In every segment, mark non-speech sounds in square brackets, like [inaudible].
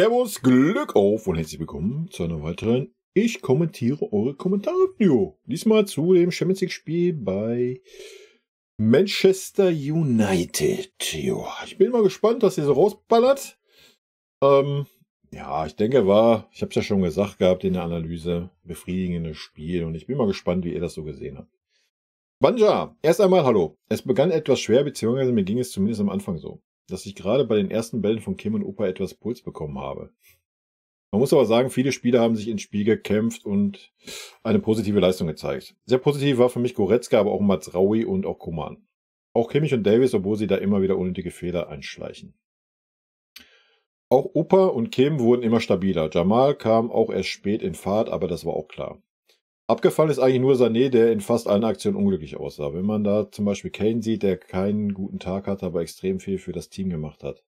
Servus, Glück auf und herzlich willkommen zu einer weiteren Ich kommentiere eure Kommentare-Video. Diesmal zu dem Champions League-Spiel bei Manchester United. Jo, ich bin mal gespannt, was ihr so rausballert. Ähm, ja, ich denke, war, ich habe es ja schon gesagt gehabt in der Analyse, befriedigendes Spiel und ich bin mal gespannt, wie ihr das so gesehen habt. Banja, erst einmal hallo. Es begann etwas schwer, beziehungsweise mir ging es zumindest am Anfang so dass ich gerade bei den ersten Bällen von Kim und Opa etwas Puls bekommen habe. Man muss aber sagen, viele Spieler haben sich ins Spiel gekämpft und eine positive Leistung gezeigt. Sehr positiv war für mich Goretzka, aber auch Mazraoui und auch Koman. Auch Kimmich und Davis, obwohl sie da immer wieder unnötige Fehler einschleichen. Auch Opa und Kim wurden immer stabiler. Jamal kam auch erst spät in Fahrt, aber das war auch klar. Abgefallen ist eigentlich nur Sané, der in fast allen Aktionen unglücklich aussah. Wenn man da zum Beispiel Kane sieht, der keinen guten Tag hat, aber extrem viel für das Team gemacht hat.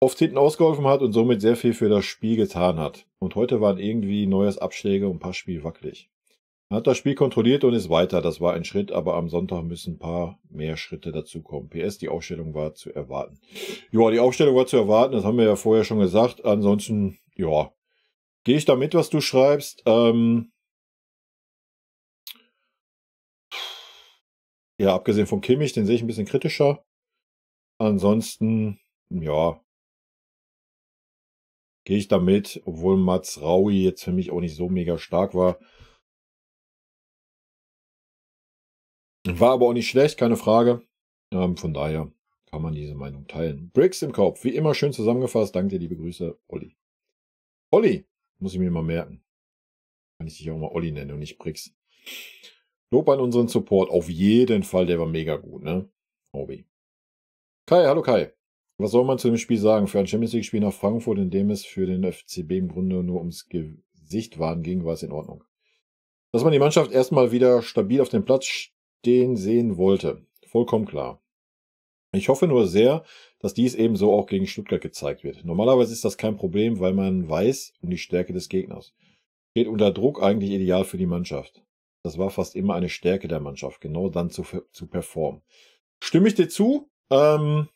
Oft hinten ausgeholfen hat und somit sehr viel für das Spiel getan hat. Und heute waren irgendwie neues Abschläge und paar Spiel wackelig. Man hat das Spiel kontrolliert und ist weiter. Das war ein Schritt, aber am Sonntag müssen ein paar mehr Schritte dazukommen. PS, die Aufstellung war zu erwarten. Ja, die Aufstellung war zu erwarten, das haben wir ja vorher schon gesagt. Ansonsten, ja, gehe ich damit, was du schreibst. Ähm, Ja, abgesehen von Kimmich, den sehe ich ein bisschen kritischer. Ansonsten, ja, gehe ich damit, obwohl Mats Raui jetzt für mich auch nicht so mega stark war. War aber auch nicht schlecht, keine Frage. Ähm, von daher kann man diese Meinung teilen. Bricks im Kopf, wie immer schön zusammengefasst. Danke dir, liebe Grüße, Olli. Olli, muss ich mir mal merken. Kann ich dich auch mal Olli nennen und nicht Bricks. Lob an unseren Support, auf jeden Fall, der war mega gut, ne? Hobby. Kai, hallo Kai. Was soll man zu dem Spiel sagen? Für ein Champions League-Spiel nach Frankfurt, in dem es für den FCB im Grunde nur ums Gesicht waren ging, war es in Ordnung. Dass man die Mannschaft erstmal wieder stabil auf dem Platz stehen sehen wollte, vollkommen klar. Ich hoffe nur sehr, dass dies ebenso auch gegen Stuttgart gezeigt wird. Normalerweise ist das kein Problem, weil man weiß um die Stärke des Gegners. Steht unter Druck eigentlich ideal für die Mannschaft. Das war fast immer eine Stärke der Mannschaft, genau dann zu, zu performen. Stimme ich dir zu? Ähm,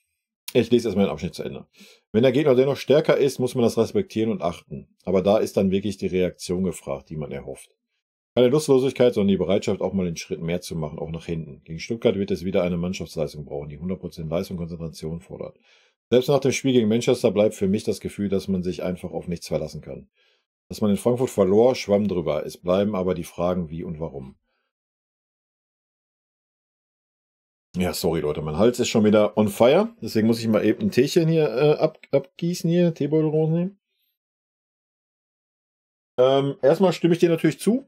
ich lese erstmal den Abschnitt zu Ende. Wenn der Gegner dennoch stärker ist, muss man das respektieren und achten. Aber da ist dann wirklich die Reaktion gefragt, die man erhofft. Keine Lustlosigkeit, sondern die Bereitschaft, auch mal den Schritt mehr zu machen, auch nach hinten. Gegen Stuttgart wird es wieder eine Mannschaftsleistung brauchen, die 100% Leistung und Konzentration fordert. Selbst nach dem Spiel gegen Manchester bleibt für mich das Gefühl, dass man sich einfach auf nichts verlassen kann. Dass man in Frankfurt verlor, schwamm drüber, es bleiben aber die Fragen wie und warum. Ja, sorry Leute, mein Hals ist schon wieder on fire, deswegen muss ich mal eben ein Teechen hier äh, ab, abgießen, hier, Teebeutel rausnehmen. Ähm, erstmal stimme ich dir natürlich zu,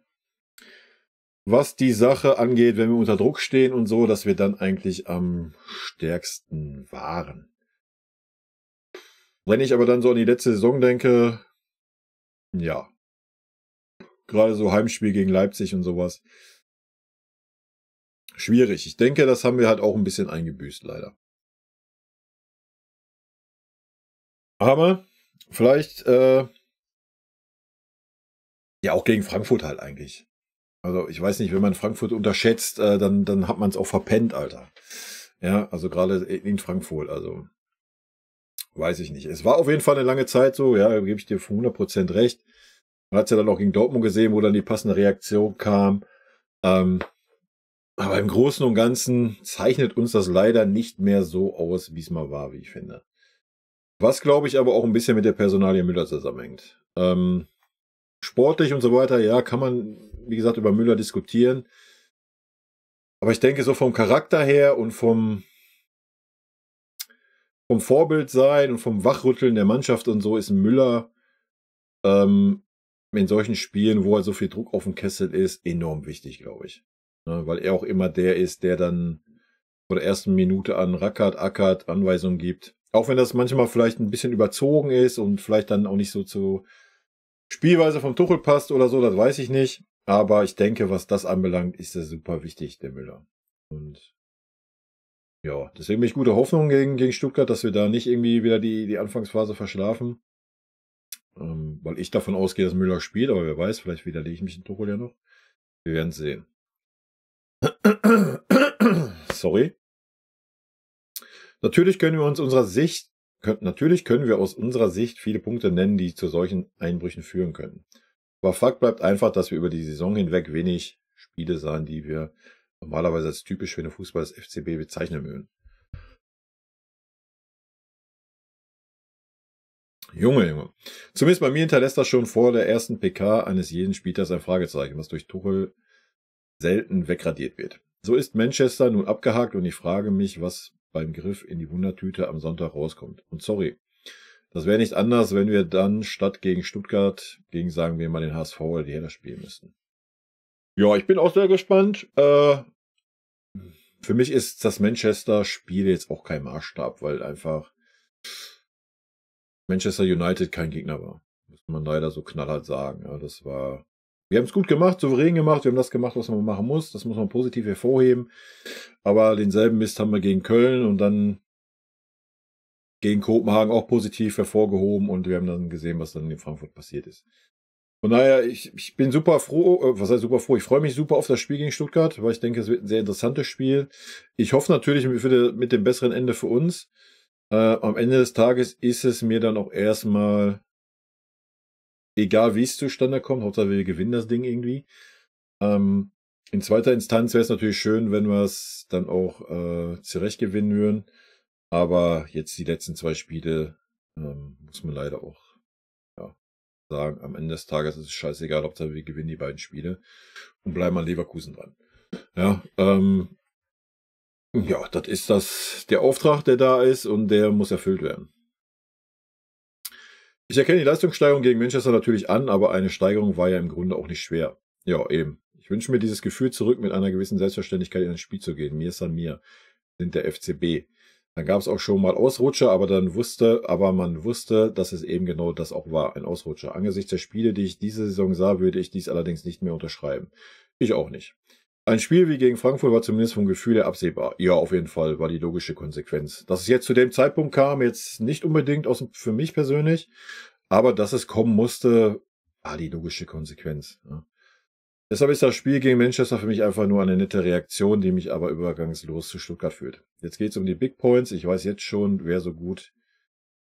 was die Sache angeht, wenn wir unter Druck stehen und so, dass wir dann eigentlich am stärksten waren. Wenn ich aber dann so an die letzte Saison denke, ja. Gerade so Heimspiel gegen Leipzig und sowas. Schwierig. Ich denke, das haben wir halt auch ein bisschen eingebüßt, leider. Aber vielleicht, äh, ja, auch gegen Frankfurt halt eigentlich. Also ich weiß nicht, wenn man Frankfurt unterschätzt, äh, dann, dann hat man es auch verpennt, Alter. Ja, also gerade in Frankfurt, also weiß ich nicht. Es war auf jeden Fall eine lange Zeit so, ja, gebe ich dir 100% recht. Man hat es ja dann auch gegen Dortmund gesehen, wo dann die passende Reaktion kam. Ähm, aber im Großen und Ganzen zeichnet uns das leider nicht mehr so aus, wie es mal war, wie ich finde. Was, glaube ich, aber auch ein bisschen mit der Personalie Müller zusammenhängt. Ähm, sportlich und so weiter, ja, kann man, wie gesagt, über Müller diskutieren. Aber ich denke, so vom Charakter her und vom, vom Vorbild sein und vom Wachrütteln der Mannschaft und so ist Müller ähm, in solchen Spielen, wo er so viel Druck auf dem Kessel ist, enorm wichtig, glaube ich. Ne? Weil er auch immer der ist, der dann von der ersten Minute an rackert, ackert, Anweisungen gibt. Auch wenn das manchmal vielleicht ein bisschen überzogen ist und vielleicht dann auch nicht so zu Spielweise vom Tuchel passt oder so, das weiß ich nicht. Aber ich denke, was das anbelangt, ist er super wichtig, der Müller. Und ja, deswegen bin ich gute Hoffnung gegen, gegen Stuttgart, dass wir da nicht irgendwie wieder die, die Anfangsphase verschlafen. Ähm, weil ich davon ausgehe, dass Müller spielt, aber wer weiß, vielleicht widerlege ich mich in Tuchel ja noch. Wir werden sehen. [coughs] Sorry. Natürlich können wir uns unserer Sicht, können, natürlich können wir aus unserer Sicht viele Punkte nennen, die zu solchen Einbrüchen führen können. Aber Fakt bleibt einfach, dass wir über die Saison hinweg wenig Spiele sahen, die wir normalerweise als typisch für den Fußball des FCB bezeichnen würden. Junge, Junge. Zumindest bei mir hinterlässt das schon vor der ersten PK eines jeden Spielers ein Fragezeichen, was durch Tuchel selten wegradiert wird. So ist Manchester nun abgehakt und ich frage mich, was beim Griff in die Wundertüte am Sonntag rauskommt. Und sorry, das wäre nicht anders, wenn wir dann statt gegen Stuttgart gegen, sagen wir mal, den HSV oder die Heller spielen müssten. Ja, ich bin auch sehr gespannt. Äh, für mich ist das Manchester-Spiel jetzt auch kein Maßstab, weil einfach Manchester United kein Gegner war. Muss man leider so knallhart sagen. Ja, das war. Wir haben es gut gemacht, souverän gemacht, wir haben das gemacht, was man machen muss. Das muss man positiv hervorheben. Aber denselben Mist haben wir gegen Köln und dann gegen Kopenhagen auch positiv hervorgehoben und wir haben dann gesehen, was dann in Frankfurt passiert ist. Von daher, ich, ich bin super froh, äh, was heißt super froh, ich freue mich super auf das Spiel gegen Stuttgart, weil ich denke, es wird ein sehr interessantes Spiel. Ich hoffe natürlich die, mit dem besseren Ende für uns. Äh, am Ende des Tages ist es mir dann auch erstmal egal, wie es zustande kommt. Hauptsache, wir gewinnen das Ding irgendwie. Ähm, in zweiter Instanz wäre es natürlich schön, wenn wir es dann auch äh, zurecht gewinnen würden. Aber jetzt die letzten zwei Spiele ähm, muss man leider auch sagen, am Ende des Tages ist es scheißegal, Hauptsache wir gewinnen die beiden Spiele und bleiben an Leverkusen dran. Ja, ähm, ja, das ist das, der Auftrag, der da ist und der muss erfüllt werden. Ich erkenne die Leistungssteigerung gegen Manchester natürlich an, aber eine Steigerung war ja im Grunde auch nicht schwer. Ja, eben. Ich wünsche mir dieses Gefühl zurück, mit einer gewissen Selbstverständlichkeit in ein Spiel zu gehen. Mir ist an mir. Sind der FCB. Dann gab es auch schon mal Ausrutscher, aber dann wusste, aber man wusste, dass es eben genau das auch war, ein Ausrutscher. Angesichts der Spiele, die ich diese Saison sah, würde ich dies allerdings nicht mehr unterschreiben. Ich auch nicht. Ein Spiel wie gegen Frankfurt war zumindest vom Gefühl her absehbar. Ja, auf jeden Fall war die logische Konsequenz. Dass es jetzt zu dem Zeitpunkt kam, jetzt nicht unbedingt aus für mich persönlich, aber dass es kommen musste, war die logische Konsequenz. Ja. Deshalb ist das Spiel gegen Manchester für mich einfach nur eine nette Reaktion, die mich aber übergangslos zu Stuttgart führt. Jetzt geht's um die Big Points. Ich weiß jetzt schon, wer so gut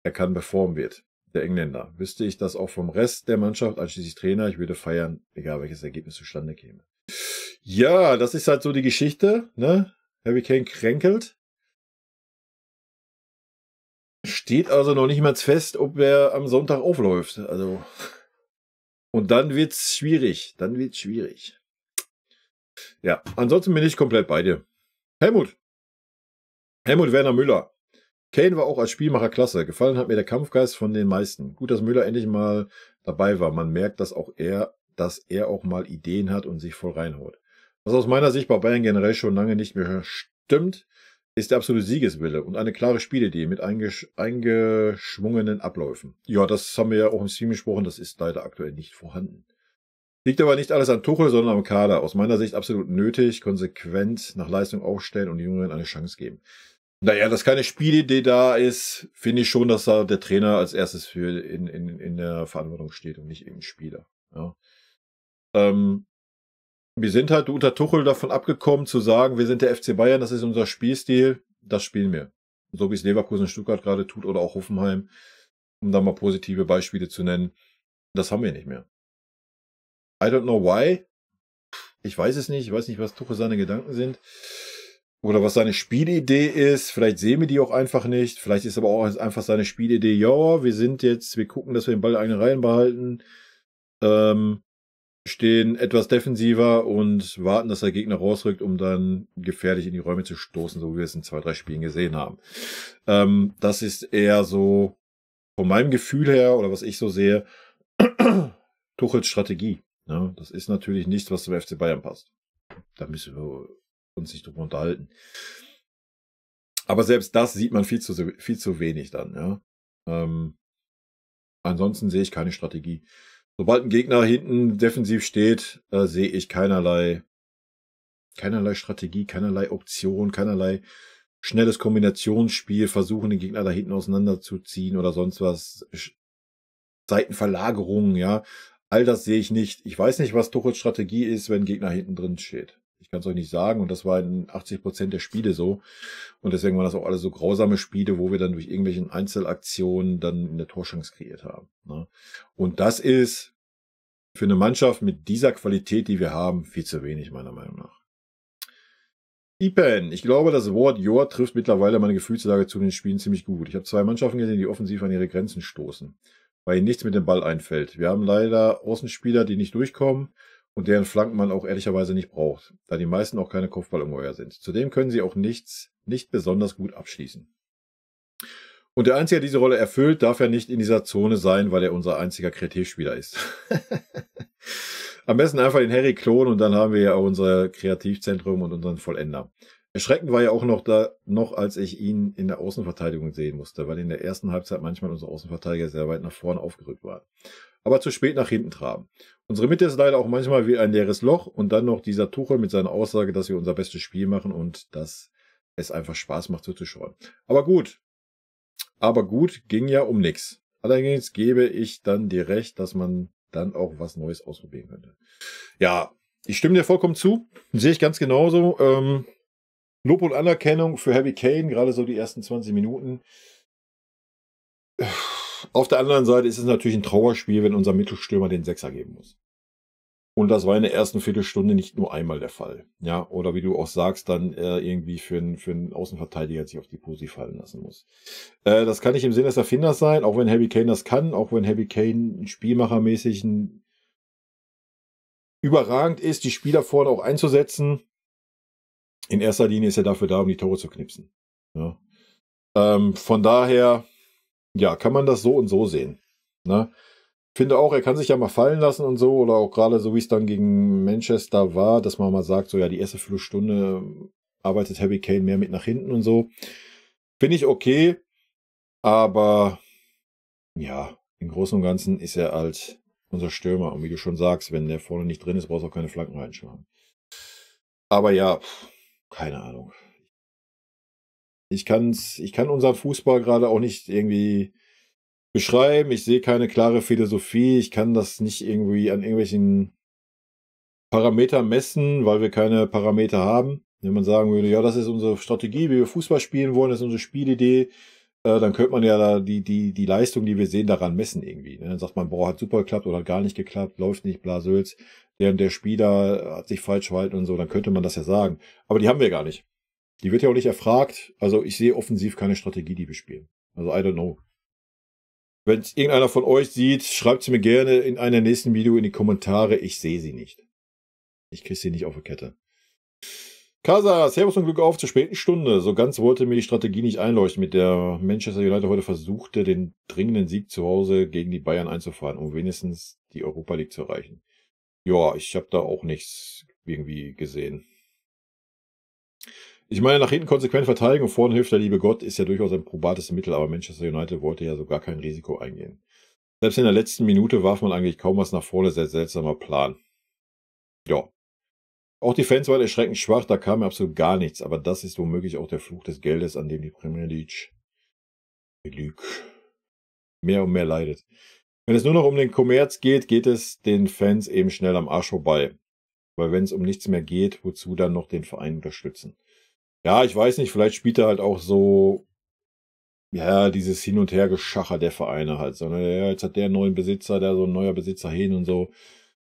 er kann performen wird. Der Engländer. Wüsste ich das auch vom Rest der Mannschaft, anschließend Trainer, ich würde feiern, egal welches Ergebnis zustande käme. Ja, das ist halt so die Geschichte, ne? Harry Kane kränkelt. Steht also noch nicht mal fest, ob er am Sonntag aufläuft. Also. Und dann wird's schwierig. Dann wird's schwierig. Ja, ansonsten bin ich komplett bei dir. Helmut. Helmut Werner Müller. Kane war auch als Spielmacher klasse. Gefallen hat mir der Kampfgeist von den meisten. Gut, dass Müller endlich mal dabei war. Man merkt, dass auch er, dass er auch mal Ideen hat und sich voll reinholt. Was aus meiner Sicht bei Bayern generell schon lange nicht mehr stimmt, ist der absolute Siegeswille und eine klare Spielidee mit eingesch eingeschwungenen Abläufen. Ja, das haben wir ja auch im Stream gesprochen, das ist leider aktuell nicht vorhanden. Liegt aber nicht alles an Tuchel, sondern am Kader. Aus meiner Sicht absolut nötig, konsequent nach Leistung aufstellen und den Jüngeren eine Chance geben. Naja, dass keine Spielidee da ist, finde ich schon, dass da der Trainer als erstes für in, in, in der Verantwortung steht und nicht eben Spieler. Ja. Ähm, wir sind halt unter Tuchel davon abgekommen zu sagen, wir sind der FC Bayern, das ist unser Spielstil, das spielen wir. So wie es Leverkusen und Stuttgart gerade tut oder auch Hoffenheim, um da mal positive Beispiele zu nennen. Das haben wir nicht mehr. I don't know why. Ich weiß es nicht. Ich weiß nicht, was Tuchel seine Gedanken sind. Oder was seine Spielidee ist. Vielleicht sehen wir die auch einfach nicht. Vielleicht ist aber auch einfach seine Spielidee, ja, wir sind jetzt, wir gucken, dass wir den Ball in eigenen Reihen behalten. Ähm, stehen etwas defensiver und warten, dass der Gegner rausrückt, um dann gefährlich in die Räume zu stoßen, so wie wir es in zwei, drei Spielen gesehen haben. Ähm, das ist eher so von meinem Gefühl her oder was ich so sehe, [clears throat] Tuchels Strategie. Ja, ne? das ist natürlich nichts, was zum FC Bayern passt. Da müssen wir uns nicht drüber unterhalten. Aber selbst das sieht man viel zu, viel zu wenig dann. Ja? Ähm, ansonsten sehe ich keine Strategie. Sobald ein Gegner hinten defensiv steht, äh, sehe ich keinerlei, keinerlei Strategie, keinerlei Option, keinerlei schnelles Kombinationsspiel, versuchen den Gegner da hinten auseinanderzuziehen oder sonst was. Seitenverlagerungen, ja. All das sehe ich nicht. Ich weiß nicht, was Tuchels Strategie ist, wenn ein Gegner hinten drin steht. Ich kann es euch nicht sagen. Und das war in 80 Prozent der Spiele so. Und deswegen waren das auch alle so grausame Spiele, wo wir dann durch irgendwelchen Einzelaktionen dann eine Torschance kreiert haben. Ne? Und das ist für eine Mannschaft mit dieser Qualität, die wir haben, viel zu wenig, meiner Meinung nach. Ipen, ich glaube, das Wort Jor trifft mittlerweile meine Gefühlslage zu den Spielen ziemlich gut. Ich habe zwei Mannschaften gesehen, die offensiv an ihre Grenzen stoßen, weil ihnen nichts mit dem Ball einfällt. Wir haben leider Außenspieler, die nicht durchkommen und deren Flanken man auch ehrlicherweise nicht braucht, da die meisten auch keine Kopfballungeheuer sind. Zudem können sie auch nichts nicht besonders gut abschließen. Und der Einzige, der diese Rolle erfüllt, darf ja nicht in dieser Zone sein, weil er unser einziger Kreativspieler ist. [laughs] Am besten einfach den Harry klonen und dann haben wir ja auch unser Kreativzentrum und unseren Vollender. Erschreckend war ja auch noch da, noch als ich ihn in der Außenverteidigung sehen musste, weil in der ersten Halbzeit manchmal unsere Außenverteidiger sehr weit nach vorne aufgerückt waren. Aber zu spät nach hinten traben. Unsere Mitte ist leider auch manchmal wie ein leeres Loch und dann noch dieser Tuchel mit seiner Aussage, dass wir unser bestes Spiel machen und dass es einfach Spaß macht zuzuschauen. Aber gut. Aber gut ging ja um nichts. Allerdings gebe ich dann dir recht, dass man dann auch was Neues ausprobieren könnte. Ja, ich stimme dir vollkommen zu. Sehe ich ganz genauso. Ähm, Lob und Anerkennung für Harry Kane, gerade so die ersten 20 Minuten. Auf der anderen Seite ist es natürlich ein Trauerspiel, wenn unser Mittelstürmer den Sechser geben muss. Und das war in der ersten Viertelstunde nicht nur einmal der Fall. Ja, oder wie du auch sagst, dann äh, irgendwie für einen, für Außenverteidiger sich auf die Pusi fallen lassen muss. Äh, das kann nicht im Sinne des Erfinders sein, auch wenn Harry Kane das kann, auch wenn Harry Kane spielmachermäßig ein überragend ist, die Spieler vorne auch einzusetzen in erster Linie ist er dafür da, um die Tore zu knipsen. Ja. Ähm, von daher, ja, kann man das so und so sehen. Ne? Finde auch, er kann sich ja mal fallen lassen und so, oder auch gerade so, wie es dann gegen Manchester war, dass man mal sagt, so ja, die erste Flussstunde arbeitet Harry Kane mehr mit nach hinten und so. Finde ich okay, aber ja, im Großen und Ganzen ist er halt unser Stürmer. Und wie du schon sagst, wenn der vorne nicht drin ist, brauchst du auch keine Flanken reinschlagen. Aber ja, pff keine Ahnung. Ich, kann's, ich kann unseren Fußball gerade auch nicht irgendwie beschreiben. Ich sehe keine klare Philosophie. Ich kann das nicht irgendwie an irgendwelchen Parametern messen, weil wir keine Parameter haben. Wenn man sagen würde, ja, das ist unsere Strategie, wie wir Fußball spielen wollen, das ist unsere Spielidee, äh, dann könnte man ja da die, die, die Leistung, die wir sehen, daran messen irgendwie. Ne? Dann sagt man, boah, hat super geklappt oder hat gar nicht geklappt, läuft nicht, blasölz, der der Spieler äh, hat sich falsch verhalten und so, dann könnte man das ja sagen. Aber die haben wir gar nicht. Die wird ja auch nicht erfragt. Also ich sehe offensiv keine Strategie, die wir spielen. Also I don't know. Wenn es irgendeiner von euch sieht, schreibt sie mir gerne in einem nächsten Video in die Kommentare. Ich sehe sie nicht. Ich kriege sie nicht auf die Kette. Kasa, Servus und Glück auf zur späten Stunde. So ganz wollte mir die Strategie nicht einleuchten, mit der Manchester United heute versuchte, den dringenden Sieg zu Hause gegen die Bayern einzufahren, um wenigstens die Europa League zu erreichen. Ja, ich habe da auch nichts irgendwie gesehen. Ich meine, nach hinten konsequent verteidigen und vorne hilft der liebe Gott, ist ja durchaus ein probates Mittel, aber Manchester United wollte ja so gar kein Risiko eingehen. Selbst in der letzten Minute warf man eigentlich kaum was nach vorne, sehr seltsamer Plan. Ja, auch die Fans waren erschreckend schwach, da kam absolut gar nichts, aber das ist womöglich auch der Fluch des Geldes, an dem die Premier League, League mehr und mehr leidet. Wenn es nur noch um den Kommerz geht, geht es den Fans eben schnell am Arsch vorbei. Weil wenn es um nichts mehr geht, wozu dann noch den Verein unterstützen? Ja, ich weiß nicht, vielleicht spielt er halt auch so, ja, dieses Hin- und Hergeschacher der Vereine halt, sondern ja, jetzt hat der einen neuen Besitzer, der so ein neuer Besitzer hin und so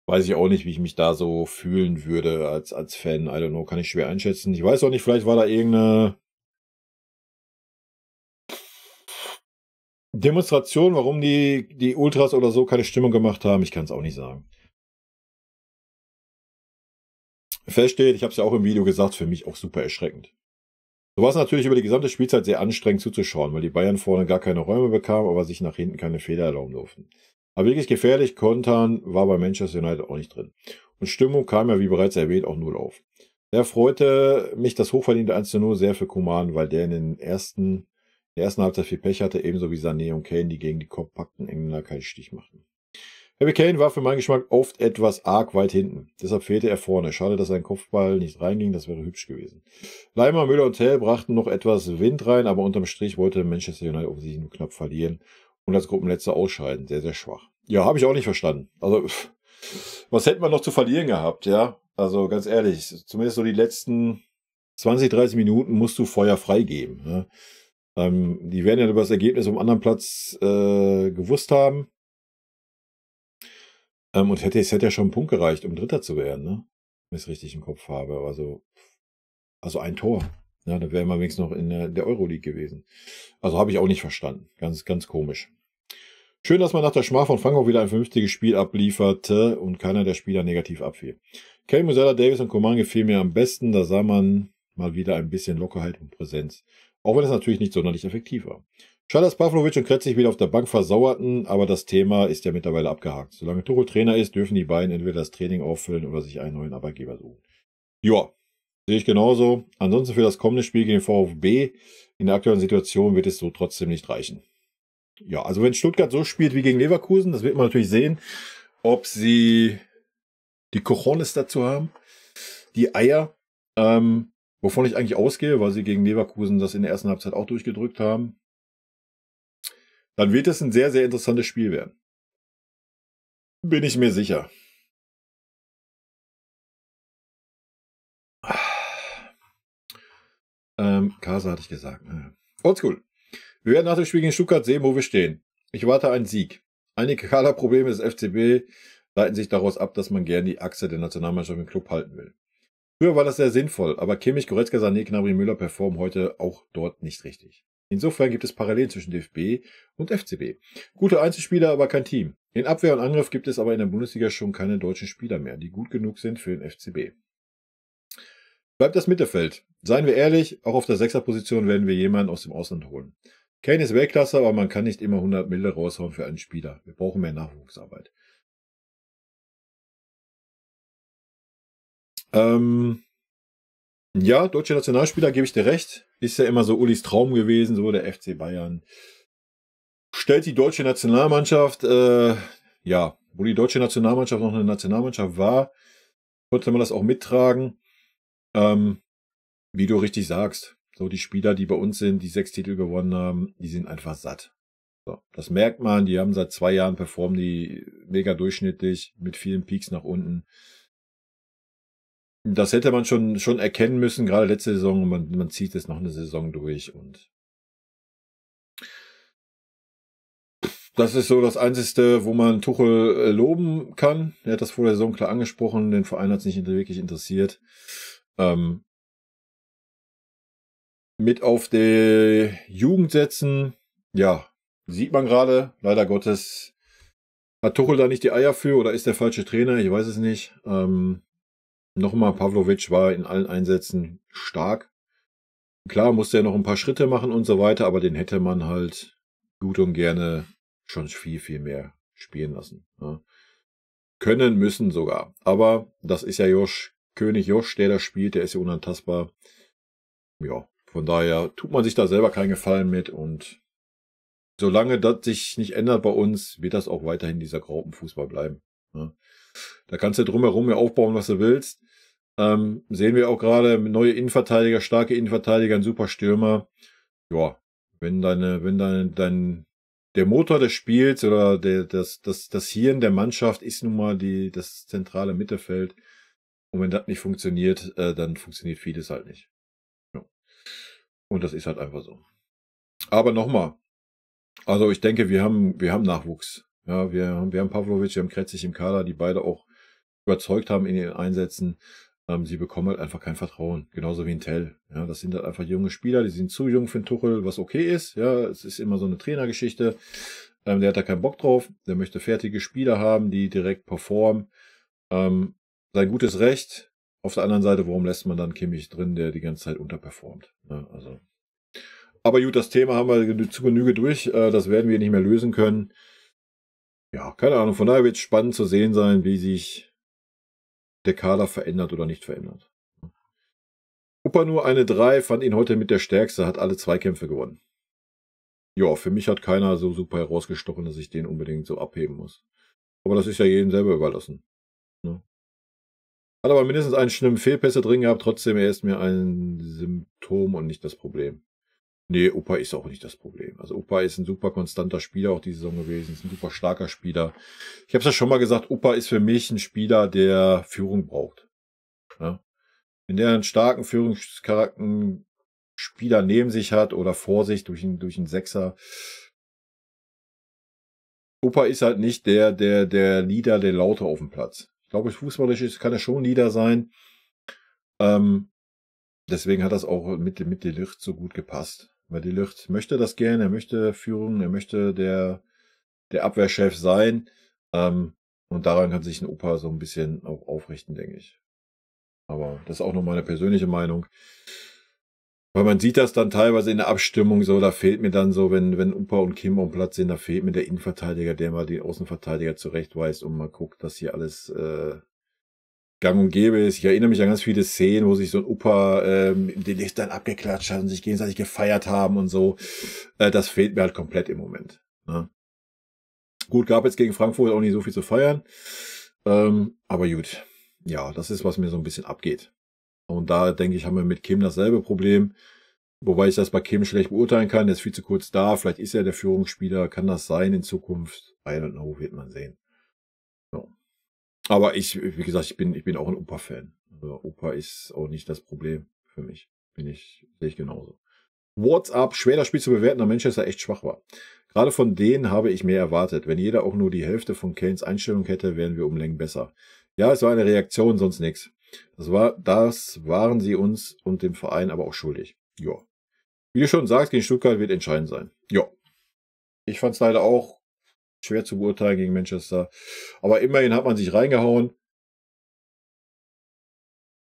weiß ich auch nicht, wie ich mich da so fühlen würde als, als Fan. I don't know, kann ich schwer einschätzen. Ich weiß auch nicht, vielleicht war da irgendeine Demonstration, warum die, die Ultras oder so keine Stimmung gemacht haben. Ich kann es auch nicht sagen. Fest steht, ich habe es ja auch im Video gesagt, für mich auch super erschreckend. So war es natürlich über die gesamte Spielzeit sehr anstrengend zuzuschauen, weil die Bayern vorne gar keine Räume bekamen, aber sich nach hinten keine Fehler erlauben durften. Aber wirklich gefährlich kontern war bei Manchester United auch nicht drin. Und Stimmung kam ja, wie bereits erwähnt, auch null auf. Da freute mich das hochverdiente 1-0 sehr für Kuman, weil der in den ersten, in der ersten Halbzeit viel Pech hatte, ebenso wie Sané und Kane, die gegen die kompakten Engländer keinen Stich machten. Harry Kane war für meinen Geschmack oft etwas arg weit hinten. Deshalb fehlte er vorne. Schade, dass sein Kopfball nicht reinging, das wäre hübsch gewesen. Leimer, Müller und Tell brachten noch etwas Wind rein, aber unterm Strich wollte Manchester United offensichtlich nur knapp verlieren und als Gruppenletzter ausscheiden. Sehr, sehr schwach. Ja, habe ich auch nicht verstanden. Also, was hätten wir noch zu verlieren gehabt, ja? Also ganz ehrlich, zumindest so die letzten 20, 30 Minuten musst du Feuer freigeben. Ne? Ähm, die werden ja über das Ergebnis am anderen Platz äh, gewusst haben. Ähm, und hätte, es hätte ja schon einen Punkt gereicht, um Dritter zu werden, ne? wenn ich es richtig im Kopf habe. Also, also ein Tor. Ja, da wären wir wenigstens noch in der Euroleague gewesen. Also habe ich auch nicht verstanden. Ganz, ganz komisch. Schön, dass man nach der Schmach von Fangok wieder ein vernünftiges Spiel ablieferte und keiner der Spieler negativ abfiel. Kay Musella, Davis und Coman gefiel mir am besten, da sah man mal wieder ein bisschen Lockerheit und Präsenz. Auch wenn es natürlich nicht sonderlich effektiv war. Schade, dass Pavlovic und Kretzig wieder auf der Bank versauerten, aber das Thema ist ja mittlerweile abgehakt. Solange Tuchel Trainer ist, dürfen die beiden entweder das Training auffüllen oder sich einen neuen Arbeitgeber suchen. Joa, sehe ich genauso. Ansonsten für das kommende Spiel gegen VfB in der aktuellen Situation wird es so trotzdem nicht reichen ja, also wenn Stuttgart so spielt wie gegen Leverkusen, das wird man natürlich sehen, ob sie die Cojones dazu haben, die Eier, ähm, wovon ich eigentlich ausgehe, weil sie gegen Leverkusen das in der ersten Halbzeit auch durchgedrückt haben, dann wird es ein sehr, sehr interessantes Spiel werden. Bin ich mir sicher. Ah. Ähm, Kasa hatte ich gesagt. Ne? Oldschool. Wir werden nach dem Spiel gegen Stuttgart sehen, wo wir stehen. Ich warte einen Sieg. Einige Kaderprobleme des FCB leiten sich daraus ab, dass man gern die Achse der Nationalmannschaft im Club halten will. Früher war das sehr sinnvoll, aber Kimmich, Goretzka, Sané, Gnabry, Müller performen heute auch dort nicht richtig. Insofern gibt es Parallelen zwischen DFB und FCB. Gute Einzelspieler, aber kein Team. In Abwehr und Angriff gibt es aber in der Bundesliga schon keine deutschen Spieler mehr, die gut genug sind für den FCB. Bleibt das Mittelfeld. Seien wir ehrlich, auch auf der Sechserposition werden wir jemanden aus dem Ausland holen. Kane ist Weltklasse, aber man kann nicht immer 100 Mille raushauen für einen Spieler. Wir brauchen mehr Nachwuchsarbeit. Ähm, ja, deutsche Nationalspieler, gebe ich dir recht. Ist ja immer so Ulis Traum gewesen, so der FC Bayern. Stellt die deutsche Nationalmannschaft, äh, ja, wo die deutsche Nationalmannschaft noch eine Nationalmannschaft war, konnte man das auch mittragen. Ähm, wie du richtig sagst, so, die Spieler, die bei uns sind, die sechs Titel gewonnen haben, die sind einfach satt. So, das merkt man, die haben seit zwei Jahren performen die mega durchschnittlich, mit vielen Peaks nach unten. Das hätte man schon, schon erkennen müssen, gerade letzte Saison, man, man zieht es noch eine Saison durch und Das ist so das Einzige, wo man Tuchel äh, loben kann. Er hat das vor der Saison klar angesprochen. Den Verein hat es nicht wirklich interessiert. Ähm, mit auf die Jugend setzen. Ja, sieht man gerade, leider Gottes, hat Tuchel da nicht die Eier für oder ist der falsche Trainer? Ich weiß es nicht. Ähm, Nochmal, Pavlovic war in allen Einsätzen stark. Klar musste er noch ein paar Schritte machen und so weiter, aber den hätte man halt gut und gerne schon viel, viel mehr spielen lassen. Ja. Können, müssen sogar. Aber das ist ja Josch, König Josch, der da spielt, der ist ja unantastbar. Ja, von daher tut man sich da selber keinen Gefallen mit und solange das sich nicht ändert bei uns, wird das auch weiterhin dieser Graupenfußball bleiben. Ne? Da kannst du drumherum ja aufbauen, was du willst. Ähm, sehen wir auch gerade neue Innenverteidiger, starke Innenverteidiger, ein super Stürmer. Ja, wenn deine, wenn deine, dein, der Motor des Spiels oder der, das, das, das Hirn der Mannschaft ist nun mal die, das zentrale Mittelfeld. Und wenn das nicht funktioniert, äh, dann funktioniert vieles halt nicht. Und das ist halt einfach so. Aber nochmal, also ich denke, wir haben, wir haben Nachwuchs. Ja, wir haben, wir haben Pavlovic, wir haben Kretzig im Kader, die beide auch überzeugt haben in ihren Einsätzen. Ähm, sie bekommen halt einfach kein Vertrauen, genauso wie in Tell. Ja, das sind halt einfach junge Spieler, die sind zu jung für den Tuchel, was okay ist. Ja, es ist immer so eine Trainergeschichte. Ähm, der hat da keinen Bock drauf. Der möchte fertige Spieler haben, die direkt performen. Ähm, sein gutes Recht, auf der anderen Seite, warum lässt man dann Kimmich drin, der die ganze Zeit unterperformt? Ne? Also. Aber gut, das Thema haben wir zu Genüge durch. Äh, das werden wir nicht mehr lösen können. Ja, keine Ahnung. Von daher wird es spannend zu sehen sein, wie sich der Kader verändert oder nicht verändert. Opa nur eine 3, fand ihn heute mit der Stärkste, hat alle Zweikämpfe gewonnen. Ja, für mich hat keiner so super herausgestochen, dass ich den unbedingt so abheben muss. Aber das ist ja jedem selber überlassen. Hat aber mindestens einen schlimmen Fehlpässe drin gehabt. Trotzdem, er ist mir ein Symptom und nicht das Problem. Nee, Upa ist auch nicht das Problem. Also Upa ist ein super konstanter Spieler auch die Saison gewesen, ist ein super starker Spieler. Ich habe es ja schon mal gesagt, Upa ist für mich ein Spieler, der Führung braucht. Ja? Ne? Wenn der einen starken Führungscharakter Spieler neben sich hat oder vor sich durch einen, durch einen Sechser. Upa ist halt nicht der, der, der Leader, der Laute auf dem Platz glaube ich, fußballisch ist, kann er schon Leader sein. Ähm, deswegen hat das auch mit, mit Delicht so gut gepasst. Weil Delicht möchte das gerne, er möchte Führung, er möchte der, der Abwehrchef sein. Ähm, und daran kann sich ein Opa so ein bisschen auch aufrichten, denke ich. Aber das ist auch nur meine persönliche Meinung. Weil man sieht das dann teilweise in der Abstimmung so, da fehlt mir dann so, wenn, wenn Upa und Kim am Platz sind, da fehlt mir der Innenverteidiger, der mal den Außenverteidiger zurechtweist und mal guckt, dass hier alles äh, gang und gäbe ist. Ich erinnere mich an ganz viele Szenen, wo sich so ein Upa ähm, den Licht dann abgeklatscht hat und sich gegenseitig gefeiert haben und so. Äh, das fehlt mir halt komplett im Moment. Ne? Gut, gab jetzt gegen Frankfurt auch nicht so viel zu feiern. Ähm, aber gut, ja, das ist, was mir so ein bisschen abgeht. Und da denke ich, haben wir mit Kim dasselbe Problem. Wobei ich das bei Kim schlecht beurteilen kann. Er ist viel zu kurz da. Vielleicht ist er der Führungsspieler. Kann das sein in Zukunft? I don't know, wird man sehen. Ja. Aber ich, wie gesagt, ich bin, ich bin auch ein Opa-Fan. Also Opa ist auch nicht das Problem für mich. Bin ich, sehe ich genauso. What's up? schwer das Spiel zu bewerten, da Manchester echt schwach war. Gerade von denen habe ich mehr erwartet. Wenn jeder auch nur die Hälfte von Kanes Einstellung hätte, wären wir um Längen besser. Ja, es war eine Reaktion, sonst nichts. Das, war, das waren sie uns und dem Verein aber auch schuldig. Ja. Wie du schon sagst, gegen Stuttgart wird entscheidend sein. Ja. Ich fand es leider auch schwer zu beurteilen gegen Manchester. Aber immerhin hat man sich reingehauen.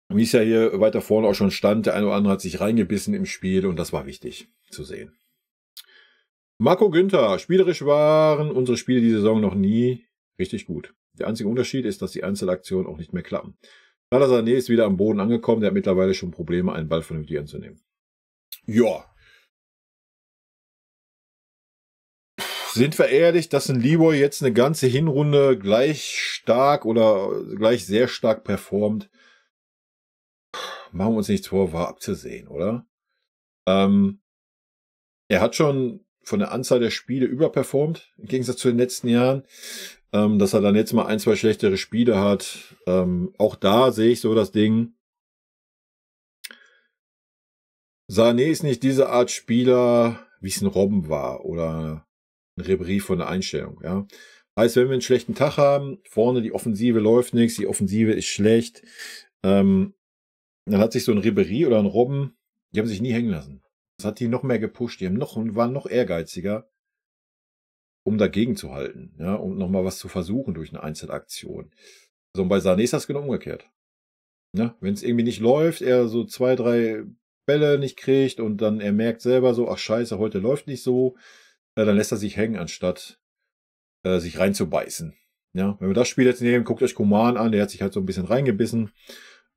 Wie es ja hier weiter vorne auch schon stand, der eine oder andere hat sich reingebissen im Spiel und das war wichtig zu sehen. Marco Günther, spielerisch waren unsere Spiele diese Saison noch nie richtig gut. Der einzige Unterschied ist, dass die Einzelaktionen auch nicht mehr klappen. Salazar ist wieder am Boden angekommen. Der hat mittlerweile schon Probleme, einen Ball vernünftig anzunehmen. Ja. Sind wir ehrlich, dass ein Libor jetzt eine ganze Hinrunde gleich stark oder gleich sehr stark performt? Machen wir uns nichts vor, war abzusehen, oder? Ähm, er hat schon von der Anzahl der Spiele überperformt, im Gegensatz zu den letzten Jahren ähm, dass er dann jetzt mal ein, zwei schlechtere Spiele hat. Ähm, auch da sehe ich so das Ding. Sané ist nicht diese Art Spieler, wie es ein Robben war oder ein Ribéry von der Einstellung. Ja. Heißt, wenn wir einen schlechten Tag haben, vorne die Offensive läuft nichts, die Offensive ist schlecht, ähm, dann hat sich so ein Ribéry oder ein Robben, die haben sich nie hängen lassen. Das hat die noch mehr gepusht, die haben noch waren noch ehrgeiziger um dagegen zu halten, ja, um nochmal was zu versuchen durch eine Einzelaktion. So, also und bei Sané ist das genau umgekehrt. Ja, ne, Wenn es irgendwie nicht läuft, er so zwei, drei Bälle nicht kriegt und dann er merkt selber so, ach scheiße, heute läuft nicht so, ja, äh, dann lässt er sich hängen, anstatt äh, sich reinzubeißen. Ja, wenn wir das Spiel jetzt nehmen, guckt euch Koman an, der hat sich halt so ein bisschen reingebissen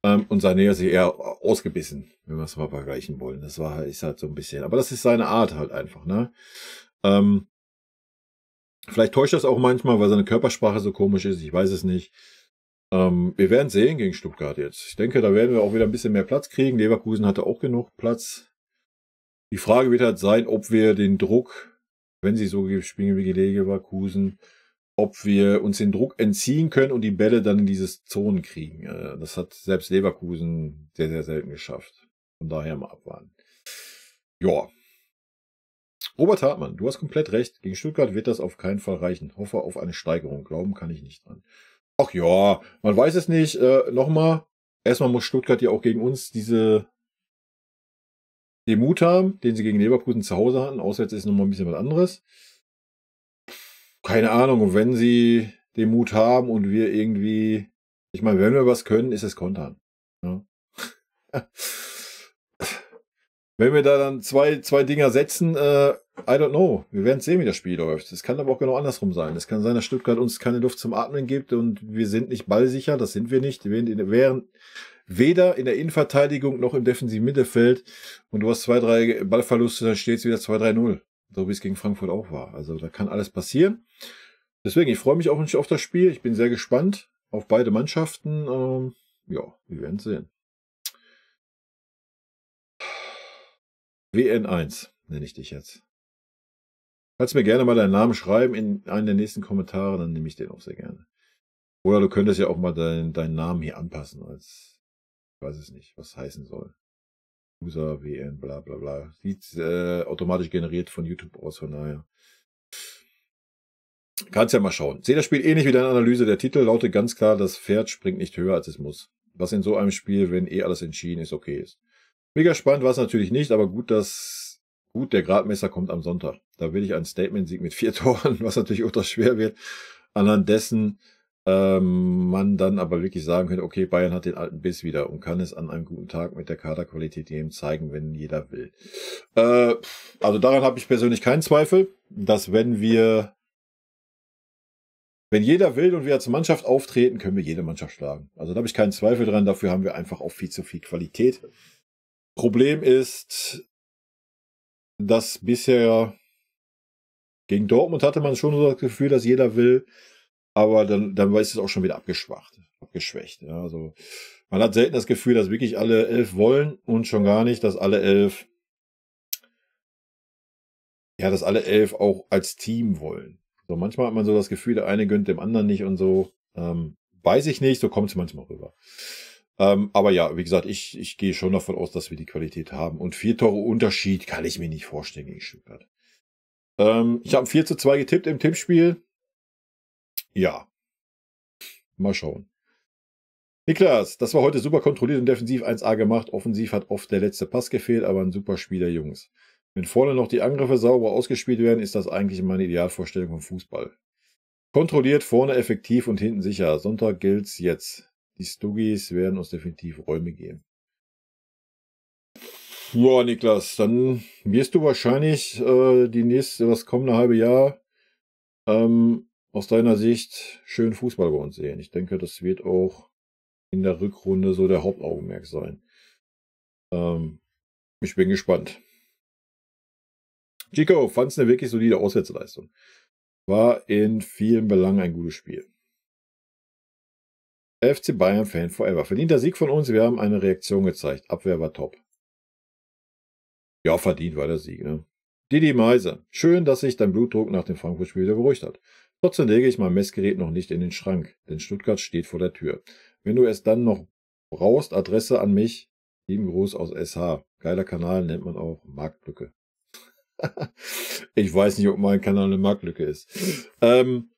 ähm, und Sané hat sich eher ausgebissen, wenn wir es mal vergleichen wollen. Das war halt, ist halt so ein bisschen, aber das ist seine Art halt einfach, ne? Ähm, Vielleicht täuscht das auch manchmal, weil seine Körpersprache so komisch ist. Ich weiß es nicht. Ähm, wir werden sehen gegen Stuttgart jetzt. Ich denke, da werden wir auch wieder ein bisschen mehr Platz kriegen. Leverkusen hatte auch genug Platz. Die Frage wird halt sein, ob wir den Druck, wenn sie so spielen wie gegen Leverkusen, ob wir uns den Druck entziehen können und die Bälle dann in dieses Zonen kriegen. Äh, das hat selbst Leverkusen sehr, sehr selten geschafft. Von daher mal abwarten. Ja, Robert Hartmann, du hast komplett recht. Gegen Stuttgart wird das auf keinen Fall reichen. Hoffe auf eine Steigerung. Glauben kann ich nicht dran. Ach ja, man weiß es nicht. Äh, Nochmal, erstmal muss Stuttgart ja auch gegen uns diese den Mut haben, den sie gegen Leverkusen zu Hause hatten. Auswärts ist nochmal ein bisschen was anderes. Keine Ahnung, und wenn sie den Mut haben und wir irgendwie, ich meine, wenn wir was können, ist es Kontern. Ja. Ne? [laughs] wenn wir da dann zwei, zwei Dinger setzen, äh, I don't know. Wir werden sehen, wie das Spiel läuft. Es kann aber auch genau andersrum sein. Es kann sein, dass Stuttgart uns keine Luft zum Atmen gibt und wir sind nicht ballsicher. Das sind wir nicht. Wir wären weder in der Innenverteidigung noch im defensiven Mittelfeld. Und du hast zwei, drei Ballverluste, dann steht es wieder 2-3-0. So wie es gegen Frankfurt auch war. Also da kann alles passieren. Deswegen, ich freue mich auch nicht auf das Spiel. Ich bin sehr gespannt auf beide Mannschaften. Ähm, ja, wir werden sehen. WN1 nenne ich dich jetzt. Kannst mir gerne mal deinen Namen schreiben in einen der nächsten Kommentare, dann nehme ich den auch sehr gerne. Oder du könntest ja auch mal deinen, deinen Namen hier anpassen, als ich weiß es nicht, was heißen soll. User, WN, bla bla bla. Sieht äh, automatisch generiert von YouTube aus, von daher. Kannst ja mal schauen. Seht das Spiel ähnlich wie deine Analyse. Der Titel lautet ganz klar, das Pferd springt nicht höher, als es muss. Was in so einem Spiel, wenn eh alles entschieden ist, okay ist. Mega spannend war es natürlich nicht, aber gut, dass Gut, der Gradmesser kommt am Sonntag. Da will ich einen Statement-Sieg mit vier [laughs] Toren, was natürlich auch das schwer wird. Anhand dessen ähm, man dann aber wirklich sagen könnte, okay, Bayern hat den alten Biss wieder und kann es an einem guten Tag mit der Kaderqualität eben zeigen, wenn jeder will. Äh, also daran habe ich persönlich keinen Zweifel, dass wenn wir wenn jeder will und wir als Mannschaft auftreten, können wir jede Mannschaft schlagen. Also da habe ich keinen Zweifel dran. Dafür haben wir einfach auch viel zu viel Qualität. Problem ist, dass bisher gegen Dortmund hatte man schon so das Gefühl, dass jeder will, aber dann, dann ist es auch schon wieder abgeschwacht, abgeschwächt. Ja, also man hat selten das Gefühl, dass wirklich alle elf wollen und schon gar nicht, dass alle elf, ja, dass alle elf auch als Team wollen. So manchmal hat man so das Gefühl, der eine gönnt dem anderen nicht und so. Ähm, weiß ich nicht, so kommt es manchmal rüber. Ähm, aber ja, wie gesagt, ich, ich gehe schon davon aus, dass wir die Qualität haben. Und vier Tore Unterschied kann ich mir nicht vorstellen gegen Stuttgart. Ähm, ich habe 4 zu 2 getippt im Tippspiel. Ja. Mal schauen. Niklas, das war heute super kontrolliert und defensiv 1A gemacht. Offensiv hat oft der letzte Pass gefehlt, aber ein super Spiel der Jungs. Wenn vorne noch die Angriffe sauber ausgespielt werden, ist das eigentlich meine Idealvorstellung vom Fußball. Kontrolliert, vorne effektiv und hinten sicher. Sonntag gilt's jetzt die Stuggies werden uns definitiv Räume geben. Ja, Niklas, dann wirst du wahrscheinlich äh, die nächste, das kommende halbe Jahr ähm, aus deiner Sicht schön Fußball bei uns sehen. Ich denke, das wird auch in der Rückrunde so der Hauptaugenmerk sein. Ähm, ich bin gespannt. Chico fand es eine wirklich solide Auswärtsleistung. War in vielen Belangen ein gutes Spiel. FC Bayern Fan Forever. Verdienter Sieg von uns. Wir haben eine Reaktion gezeigt. Abwehr war top. Ja, verdient war der Sieg. Ne? Didi Meiser. Schön, dass sich dein Blutdruck nach dem Frankfurt-Spiel wieder beruhigt hat. Trotzdem lege ich mein Messgerät noch nicht in den Schrank, denn Stuttgart steht vor der Tür. Wenn du es dann noch brauchst, Adresse an mich. Lieben Gruß aus SH. Geiler Kanal nennt man auch Marktlücke. [laughs] ich weiß nicht, ob mein Kanal eine Marktlücke ist. Ähm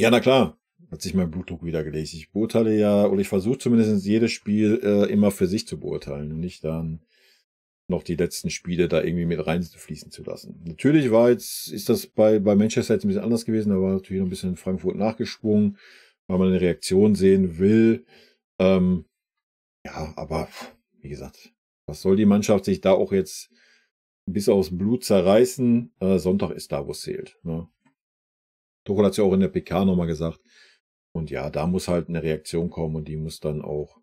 ja, na klar hat sich mein Blutdruck wieder gelegt. Ich beurteile ja, oder ich versuche zumindest jedes Spiel äh, immer für sich zu beurteilen und nicht dann noch die letzten Spiele da irgendwie mit reinfließen zu lassen. Natürlich war jetzt, ist das bei, bei Manchester jetzt ein bisschen anders gewesen, da war natürlich noch ein bisschen in Frankfurt nachgesprungen, weil man eine Reaktion sehen will. Ähm, ja, aber wie gesagt, was soll die Mannschaft sich da auch jetzt bis aufs Blut zerreißen? Äh, Sonntag ist da, wo es zählt. Ne? Tuchel hat ja auch in der PK nochmal gesagt, und ja, da muss halt eine Reaktion kommen und die muss dann auch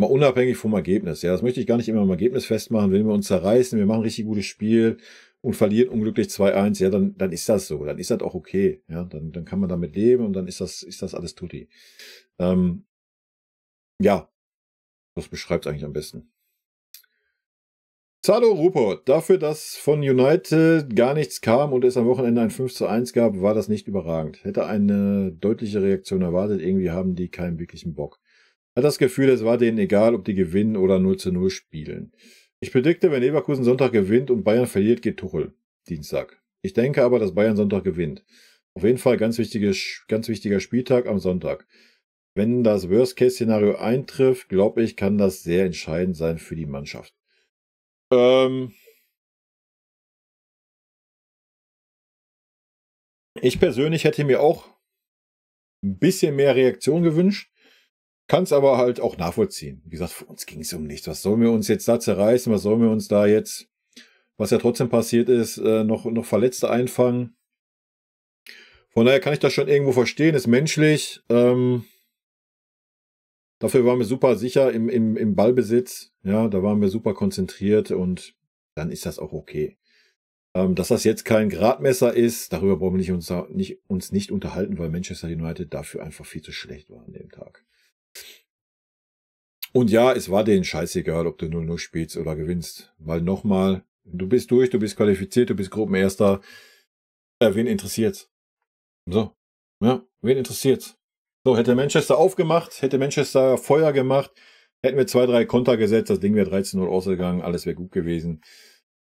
mal unabhängig vom Ergebnis. Ja, das möchte ich gar nicht immer im Ergebnis festmachen. Wenn wir uns zerreißen, wir machen ein richtig gutes Spiel und verlieren unglücklich 2-1, ja, dann, dann ist das so. Dann ist das auch okay. Ja, dann, dann kann man damit leben und dann ist das, ist das alles tutti. Ähm, ja, das beschreibt es eigentlich am besten. Zalo Rupert, dafür, dass von United gar nichts kam und es am Wochenende ein 5 zu 1 gab, war das nicht überragend. Hätte eine deutliche Reaktion erwartet, irgendwie haben die keinen wirklichen Bock. Hat das Gefühl, es war denen egal, ob die gewinnen oder 0 zu 0 spielen. Ich predikte, wenn Leverkusen Sonntag gewinnt und Bayern verliert, geht Tuchel. Dienstag. Ich denke aber, dass Bayern Sonntag gewinnt. Auf jeden Fall ganz, wichtige, ganz wichtiger Spieltag am Sonntag. Wenn das Worst-Case-Szenario eintrifft, glaube ich, kann das sehr entscheidend sein für die Mannschaft. Ähm, ich persönlich hätte mir auch ein bisschen mehr Reaktion gewünscht. Kann es aber halt auch nachvollziehen. Wie gesagt, für uns ging es um nichts. Was sollen wir uns jetzt da zerreißen? Was sollen wir uns da jetzt, was ja trotzdem passiert ist, äh, noch, noch Verletzte einfangen? Von daher kann ich das schon irgendwo verstehen, ist menschlich. Ähm, Dafür waren wir super sicher im, im, im Ballbesitz. Ja, da waren wir super konzentriert und dann ist das auch okay. Ähm, dass das jetzt kein Gradmesser ist, darüber brauchen wir nicht uns, nicht, uns nicht unterhalten, weil Manchester United dafür einfach viel zu schlecht war an dem Tag. Und ja, es war denen scheißegal, ob du 0-0 spielst oder gewinnst. Weil nochmal, du bist durch, du bist qualifiziert, du bist Gruppenerster. Äh, wen interessiert's? So. Ja, wen interessiert's? So, hätte Manchester aufgemacht, hätte Manchester Feuer gemacht, hätten wir zwei, drei Konter gesetzt, das Ding wäre 13-0 ausgegangen, alles wäre gut gewesen.